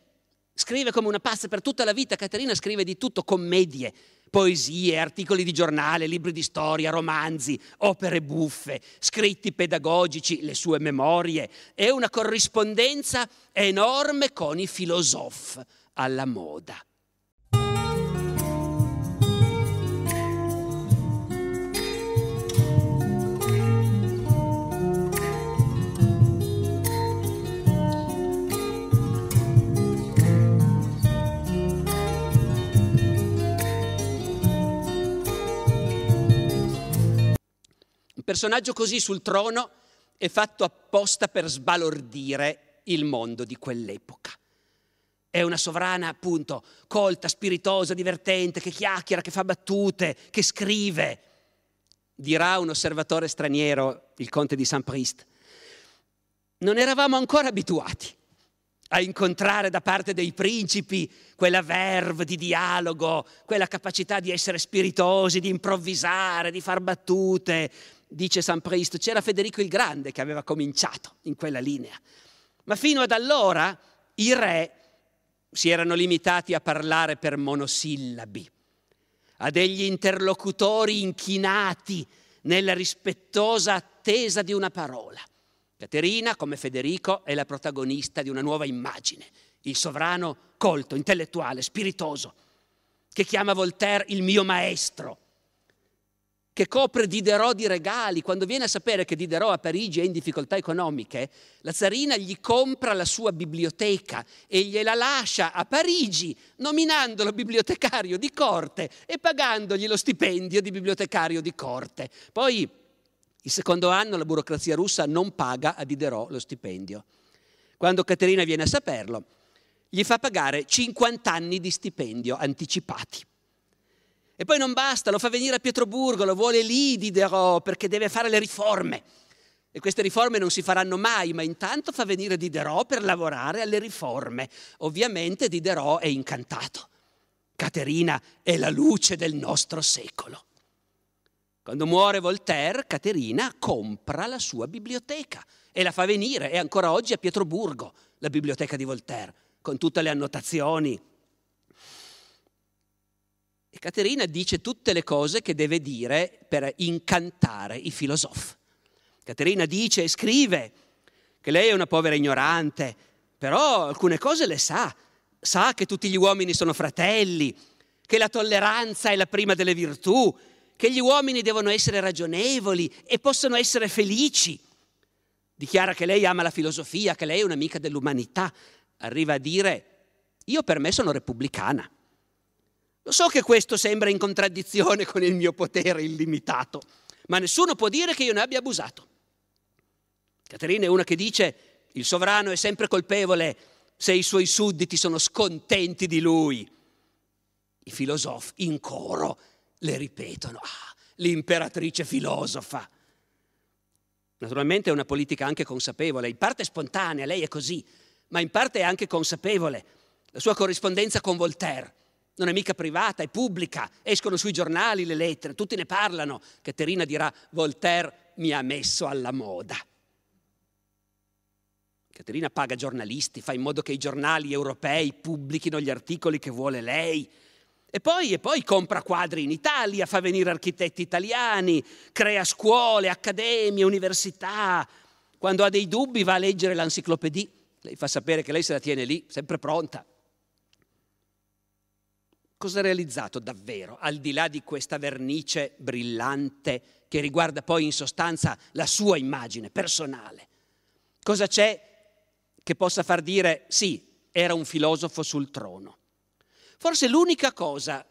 Speaker 1: Scrive come una pazza per tutta la vita. Caterina scrive di tutto, commedie, poesie, articoli di giornale, libri di storia, romanzi, opere buffe, scritti pedagogici, le sue memorie. E una corrispondenza enorme con i filosofi alla moda. Un personaggio così sul trono è fatto apposta per sbalordire il mondo di quell'epoca. È una sovrana, appunto, colta, spiritosa, divertente, che chiacchiera, che fa battute, che scrive. Dirà un osservatore straniero, il conte di Saint-Priest. Non eravamo ancora abituati a incontrare da parte dei principi quella verve di dialogo, quella capacità di essere spiritosi, di improvvisare, di far battute, dice San Preisto, c'era Federico il Grande che aveva cominciato in quella linea. Ma fino ad allora i re si erano limitati a parlare per monosillabi, a degli interlocutori inchinati nella rispettosa attesa di una parola. Caterina, come Federico, è la protagonista di una nuova immagine, il sovrano colto, intellettuale, spiritoso, che chiama Voltaire il mio maestro che copre Diderot di regali. Quando viene a sapere che Diderot a Parigi è in difficoltà economiche, la zarina gli compra la sua biblioteca e gliela lascia a Parigi, nominandolo bibliotecario di corte e pagandogli lo stipendio di bibliotecario di corte. Poi, il secondo anno, la burocrazia russa non paga a Diderot lo stipendio. Quando Caterina viene a saperlo, gli fa pagare 50 anni di stipendio anticipati. E poi non basta, lo fa venire a Pietroburgo, lo vuole lì Diderot perché deve fare le riforme. E queste riforme non si faranno mai, ma intanto fa venire Diderot per lavorare alle riforme. Ovviamente Diderot è incantato. Caterina è la luce del nostro secolo. Quando muore Voltaire, Caterina compra la sua biblioteca e la fa venire, è ancora oggi a Pietroburgo, la biblioteca di Voltaire, con tutte le annotazioni, Caterina dice tutte le cose che deve dire per incantare i filosofi. Caterina dice e scrive che lei è una povera ignorante, però alcune cose le sa. Sa che tutti gli uomini sono fratelli, che la tolleranza è la prima delle virtù, che gli uomini devono essere ragionevoli e possono essere felici. Dichiara che lei ama la filosofia, che lei è un'amica dell'umanità. Arriva a dire, io per me sono repubblicana. Lo so che questo sembra in contraddizione con il mio potere illimitato, ma nessuno può dire che io ne abbia abusato. Caterina è una che dice il sovrano è sempre colpevole se i suoi sudditi sono scontenti di lui. I filosofi in coro le ripetono, ah, l'imperatrice filosofa. Naturalmente è una politica anche consapevole, in parte spontanea, lei è così, ma in parte è anche consapevole. La sua corrispondenza con Voltaire non è mica privata, è pubblica, escono sui giornali le lettere, tutti ne parlano. Caterina dirà Voltaire mi ha messo alla moda. Caterina paga giornalisti, fa in modo che i giornali europei pubblichino gli articoli che vuole lei. E poi, e poi compra quadri in Italia, fa venire architetti italiani, crea scuole, accademie, università. Quando ha dei dubbi va a leggere l'enciclopedia. Lei fa sapere che lei se la tiene lì, sempre pronta cosa ha realizzato davvero, al di là di questa vernice brillante che riguarda poi in sostanza la sua immagine personale? Cosa c'è che possa far dire sì, era un filosofo sul trono? Forse l'unica cosa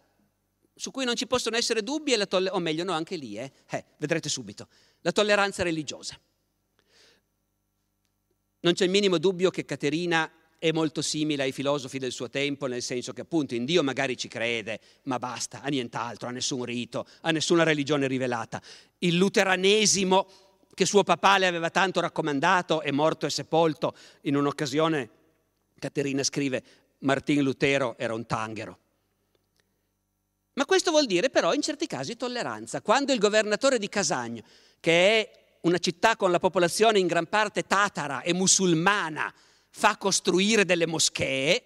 Speaker 1: su cui non ci possono essere dubbi è la tolleranza, o meglio no, anche lì, eh, eh, vedrete subito, la tolleranza religiosa. Non c'è il minimo dubbio che Caterina è molto simile ai filosofi del suo tempo, nel senso che appunto in Dio magari ci crede, ma basta, a nient'altro, a nessun rito, a nessuna religione rivelata. Il luteranesimo che suo papà le aveva tanto raccomandato è morto e sepolto in un'occasione. Caterina scrive, Martin Lutero era un tanghero. Ma questo vuol dire però in certi casi tolleranza. Quando il governatore di Casagno, che è una città con la popolazione in gran parte tatara e musulmana, fa costruire delle moschee,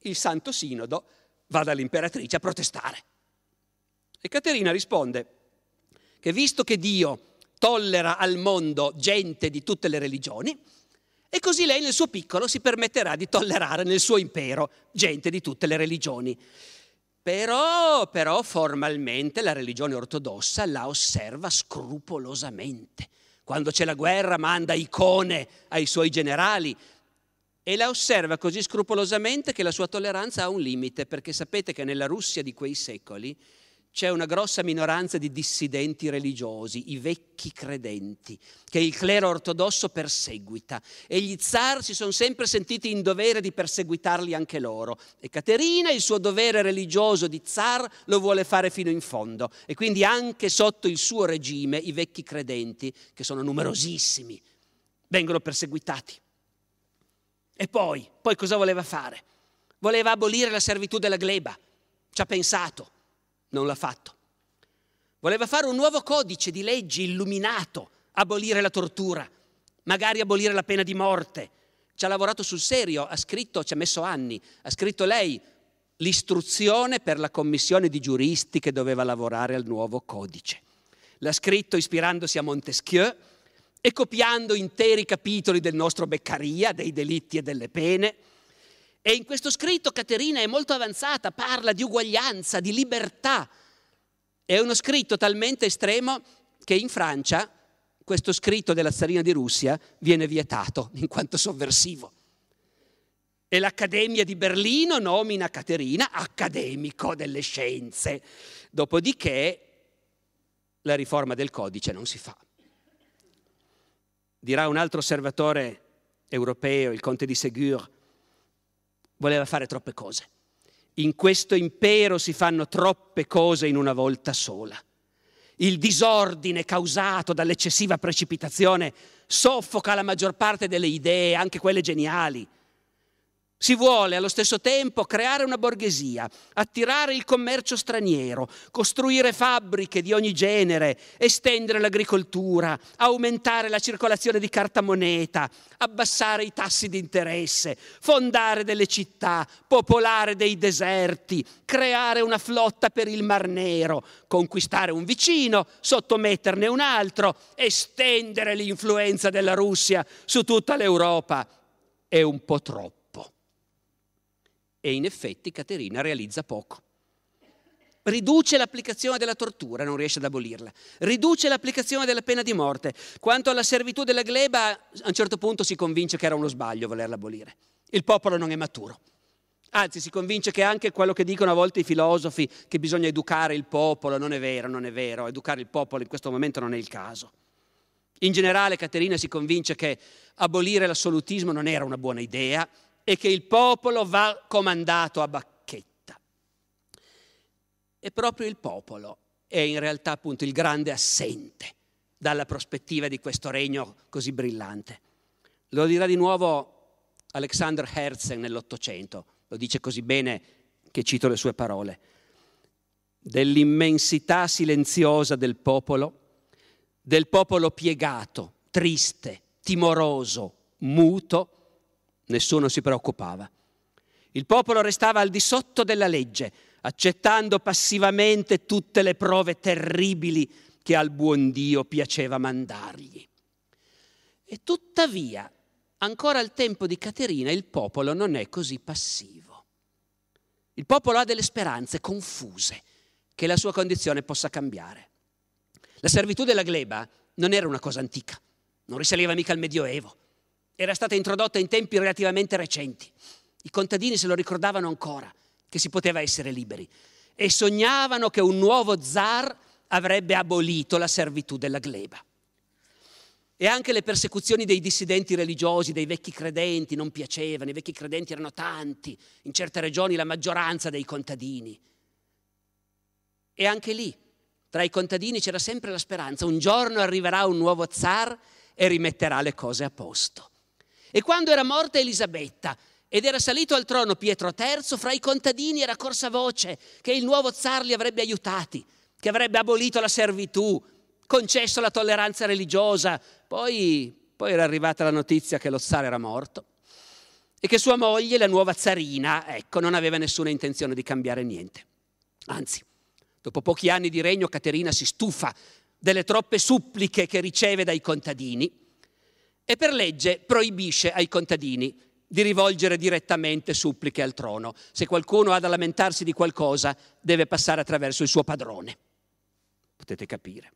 Speaker 1: il Santo Sinodo va dall'imperatrice a protestare. E Caterina risponde che visto che Dio tollera al mondo gente di tutte le religioni, e così lei nel suo piccolo si permetterà di tollerare nel suo impero gente di tutte le religioni. Però, però formalmente la religione ortodossa la osserva scrupolosamente. Quando c'è la guerra manda icone ai suoi generali, e la osserva così scrupolosamente che la sua tolleranza ha un limite, perché sapete che nella Russia di quei secoli c'è una grossa minoranza di dissidenti religiosi, i vecchi credenti, che il clero ortodosso perseguita e gli zar si sono sempre sentiti in dovere di perseguitarli anche loro e Caterina il suo dovere religioso di zar lo vuole fare fino in fondo e quindi anche sotto il suo regime i vecchi credenti, che sono numerosissimi, vengono perseguitati. E poi, poi cosa voleva fare? Voleva abolire la servitù della gleba. Ci ha pensato, non l'ha fatto. Voleva fare un nuovo codice di leggi illuminato, abolire la tortura, magari abolire la pena di morte. Ci ha lavorato sul serio, ha scritto, ci ha messo anni, ha scritto lei l'istruzione per la commissione di giuristi che doveva lavorare al nuovo codice. L'ha scritto ispirandosi a Montesquieu, e copiando interi capitoli del nostro Beccaria, dei delitti e delle pene. E in questo scritto Caterina è molto avanzata, parla di uguaglianza, di libertà. È uno scritto talmente estremo che in Francia questo scritto della Zarina di Russia viene vietato in quanto sovversivo. E l'Accademia di Berlino nomina Caterina accademico delle scienze. Dopodiché la riforma del codice non si fa dirà un altro osservatore europeo, il conte di Segur, voleva fare troppe cose. In questo impero si fanno troppe cose in una volta sola. Il disordine causato dall'eccessiva precipitazione soffoca la maggior parte delle idee, anche quelle geniali. Si vuole allo stesso tempo creare una borghesia, attirare il commercio straniero, costruire fabbriche di ogni genere, estendere l'agricoltura, aumentare la circolazione di carta moneta, abbassare i tassi di interesse, fondare delle città, popolare dei deserti, creare una flotta per il Mar Nero, conquistare un vicino, sottometterne un altro, estendere l'influenza della Russia su tutta l'Europa. È un po' troppo e in effetti Caterina realizza poco. Riduce l'applicazione della tortura, non riesce ad abolirla. Riduce l'applicazione della pena di morte. Quanto alla servitù della gleba, a un certo punto si convince che era uno sbaglio volerla abolire. Il popolo non è maturo. Anzi, si convince che anche quello che dicono a volte i filosofi, che bisogna educare il popolo, non è vero, non è vero, educare il popolo in questo momento non è il caso. In generale Caterina si convince che abolire l'assolutismo non era una buona idea, e che il popolo va comandato a bacchetta. E proprio il popolo è in realtà appunto il grande assente dalla prospettiva di questo regno così brillante. Lo dirà di nuovo Alexander Herzen nell'Ottocento, lo dice così bene che cito le sue parole. Dell'immensità silenziosa del popolo, del popolo piegato, triste, timoroso, muto, Nessuno si preoccupava. Il popolo restava al di sotto della legge, accettando passivamente tutte le prove terribili che al buon Dio piaceva mandargli. E tuttavia, ancora al tempo di Caterina, il popolo non è così passivo. Il popolo ha delle speranze confuse che la sua condizione possa cambiare. La servitù della gleba non era una cosa antica, non risaliva mica al Medioevo era stata introdotta in tempi relativamente recenti. I contadini se lo ricordavano ancora, che si poteva essere liberi, e sognavano che un nuovo zar avrebbe abolito la servitù della gleba. E anche le persecuzioni dei dissidenti religiosi, dei vecchi credenti, non piacevano, i vecchi credenti erano tanti, in certe regioni la maggioranza dei contadini. E anche lì, tra i contadini c'era sempre la speranza, un giorno arriverà un nuovo zar e rimetterà le cose a posto. E quando era morta Elisabetta ed era salito al trono Pietro III, fra i contadini era corsa voce che il nuovo zar li avrebbe aiutati, che avrebbe abolito la servitù, concesso la tolleranza religiosa. Poi, poi era arrivata la notizia che lo zar era morto e che sua moglie, la nuova zarina, ecco, non aveva nessuna intenzione di cambiare niente. Anzi, dopo pochi anni di regno, Caterina si stufa delle troppe suppliche che riceve dai contadini e per legge proibisce ai contadini di rivolgere direttamente suppliche al trono. Se qualcuno ha da lamentarsi di qualcosa, deve passare attraverso il suo padrone. Potete capire.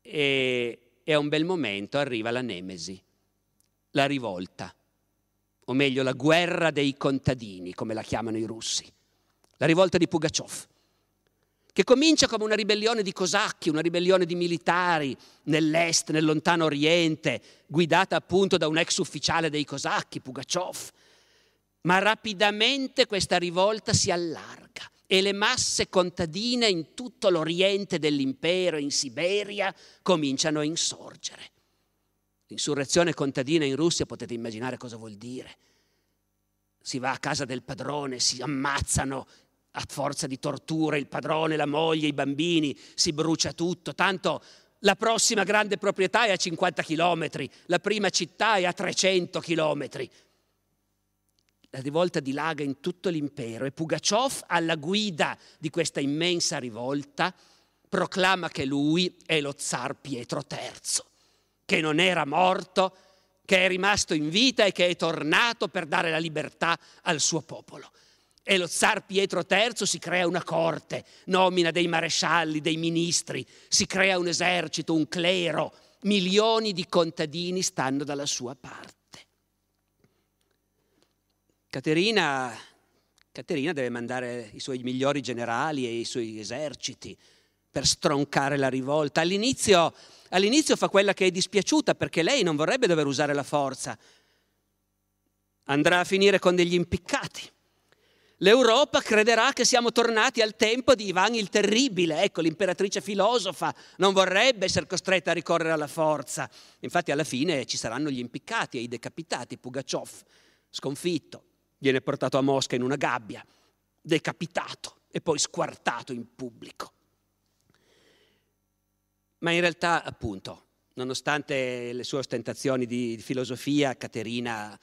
Speaker 1: E, e a un bel momento arriva la nemesi, la rivolta, o meglio la guerra dei contadini, come la chiamano i russi, la rivolta di Pugachev che comincia come una ribellione di cosacchi, una ribellione di militari nell'est, nel lontano oriente, guidata appunto da un ex ufficiale dei cosacchi, Pugaciov. Ma rapidamente questa rivolta si allarga e le masse contadine in tutto l'oriente dell'impero, in Siberia, cominciano a insorgere. L'insurrezione contadina in Russia potete immaginare cosa vuol dire. Si va a casa del padrone, si ammazzano, a forza di torture, il padrone, la moglie, i bambini, si brucia tutto, tanto la prossima grande proprietà è a 50 chilometri, la prima città è a 300 chilometri. La rivolta dilaga in tutto l'impero e Pugachev, alla guida di questa immensa rivolta, proclama che lui è lo zar Pietro III, che non era morto, che è rimasto in vita e che è tornato per dare la libertà al suo popolo. E lo zar Pietro III si crea una corte, nomina dei marescialli, dei ministri, si crea un esercito, un clero, milioni di contadini stanno dalla sua parte. Caterina, Caterina deve mandare i suoi migliori generali e i suoi eserciti per stroncare la rivolta. All'inizio, all'inizio fa quella che è dispiaciuta perché lei non vorrebbe dover usare la forza. Andrà a finire con degli impiccati L'Europa crederà che siamo tornati al tempo di Ivan il Terribile, ecco l'imperatrice filosofa non vorrebbe essere costretta a ricorrere alla forza. Infatti alla fine ci saranno gli impiccati e i decapitati, Pugachev sconfitto, viene portato a Mosca in una gabbia, decapitato e poi squartato in pubblico. Ma in realtà appunto, nonostante le sue ostentazioni di filosofia, Caterina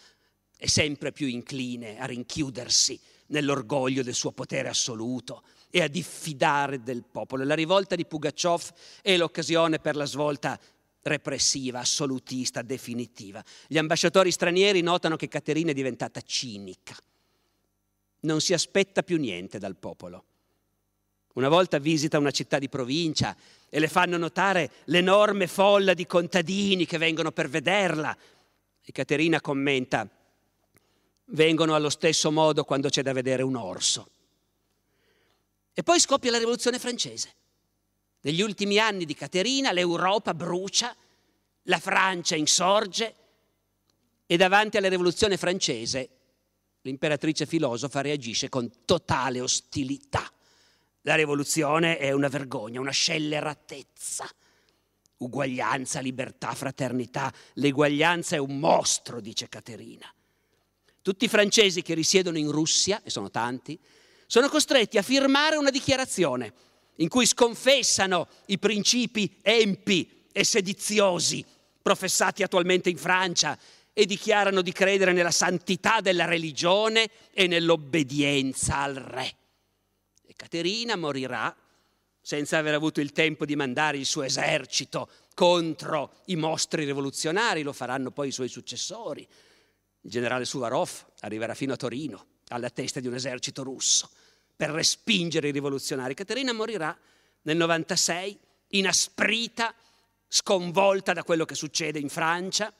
Speaker 1: è sempre più incline a rinchiudersi nell'orgoglio del suo potere assoluto e a diffidare del popolo. La rivolta di Pugachev è l'occasione per la svolta repressiva, assolutista, definitiva. Gli ambasciatori stranieri notano che Caterina è diventata cinica. Non si aspetta più niente dal popolo. Una volta visita una città di provincia e le fanno notare l'enorme folla di contadini che vengono per vederla. E Caterina commenta, vengono allo stesso modo quando c'è da vedere un orso. E poi scoppia la rivoluzione francese. Negli ultimi anni di Caterina l'Europa brucia, la Francia insorge e davanti alla rivoluzione francese l'imperatrice filosofa reagisce con totale ostilità. La rivoluzione è una vergogna, una scelleratezza. Uguaglianza, libertà, fraternità. L'eguaglianza è un mostro, dice Caterina tutti i francesi che risiedono in Russia, e sono tanti, sono costretti a firmare una dichiarazione in cui sconfessano i principi empi e sediziosi professati attualmente in Francia e dichiarano di credere nella santità della religione e nell'obbedienza al re. E Caterina morirà senza aver avuto il tempo di mandare il suo esercito contro i mostri rivoluzionari, lo faranno poi i suoi successori, il generale Suvarov arriverà fino a Torino, alla testa di un esercito russo, per respingere i rivoluzionari. Caterina morirà nel 96, inasprita, sconvolta da quello che succede in Francia.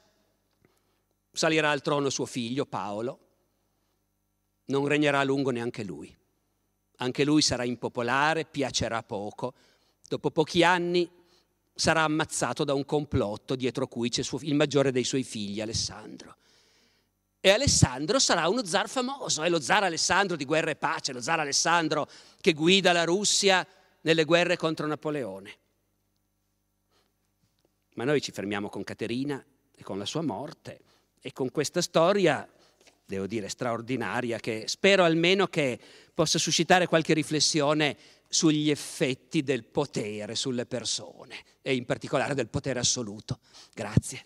Speaker 1: Salirà al trono suo figlio Paolo. Non regnerà a lungo neanche lui. Anche lui sarà impopolare, piacerà poco. Dopo pochi anni sarà ammazzato da un complotto dietro cui c'è il maggiore dei suoi figli, Alessandro. E Alessandro sarà uno zar famoso, è lo zar Alessandro di guerra e pace, lo zar Alessandro che guida la Russia nelle guerre contro Napoleone. Ma noi ci fermiamo con Caterina e con la sua morte e con questa storia, devo dire, straordinaria, che spero almeno che possa suscitare qualche riflessione sugli effetti del potere sulle persone e in particolare del potere assoluto. Grazie.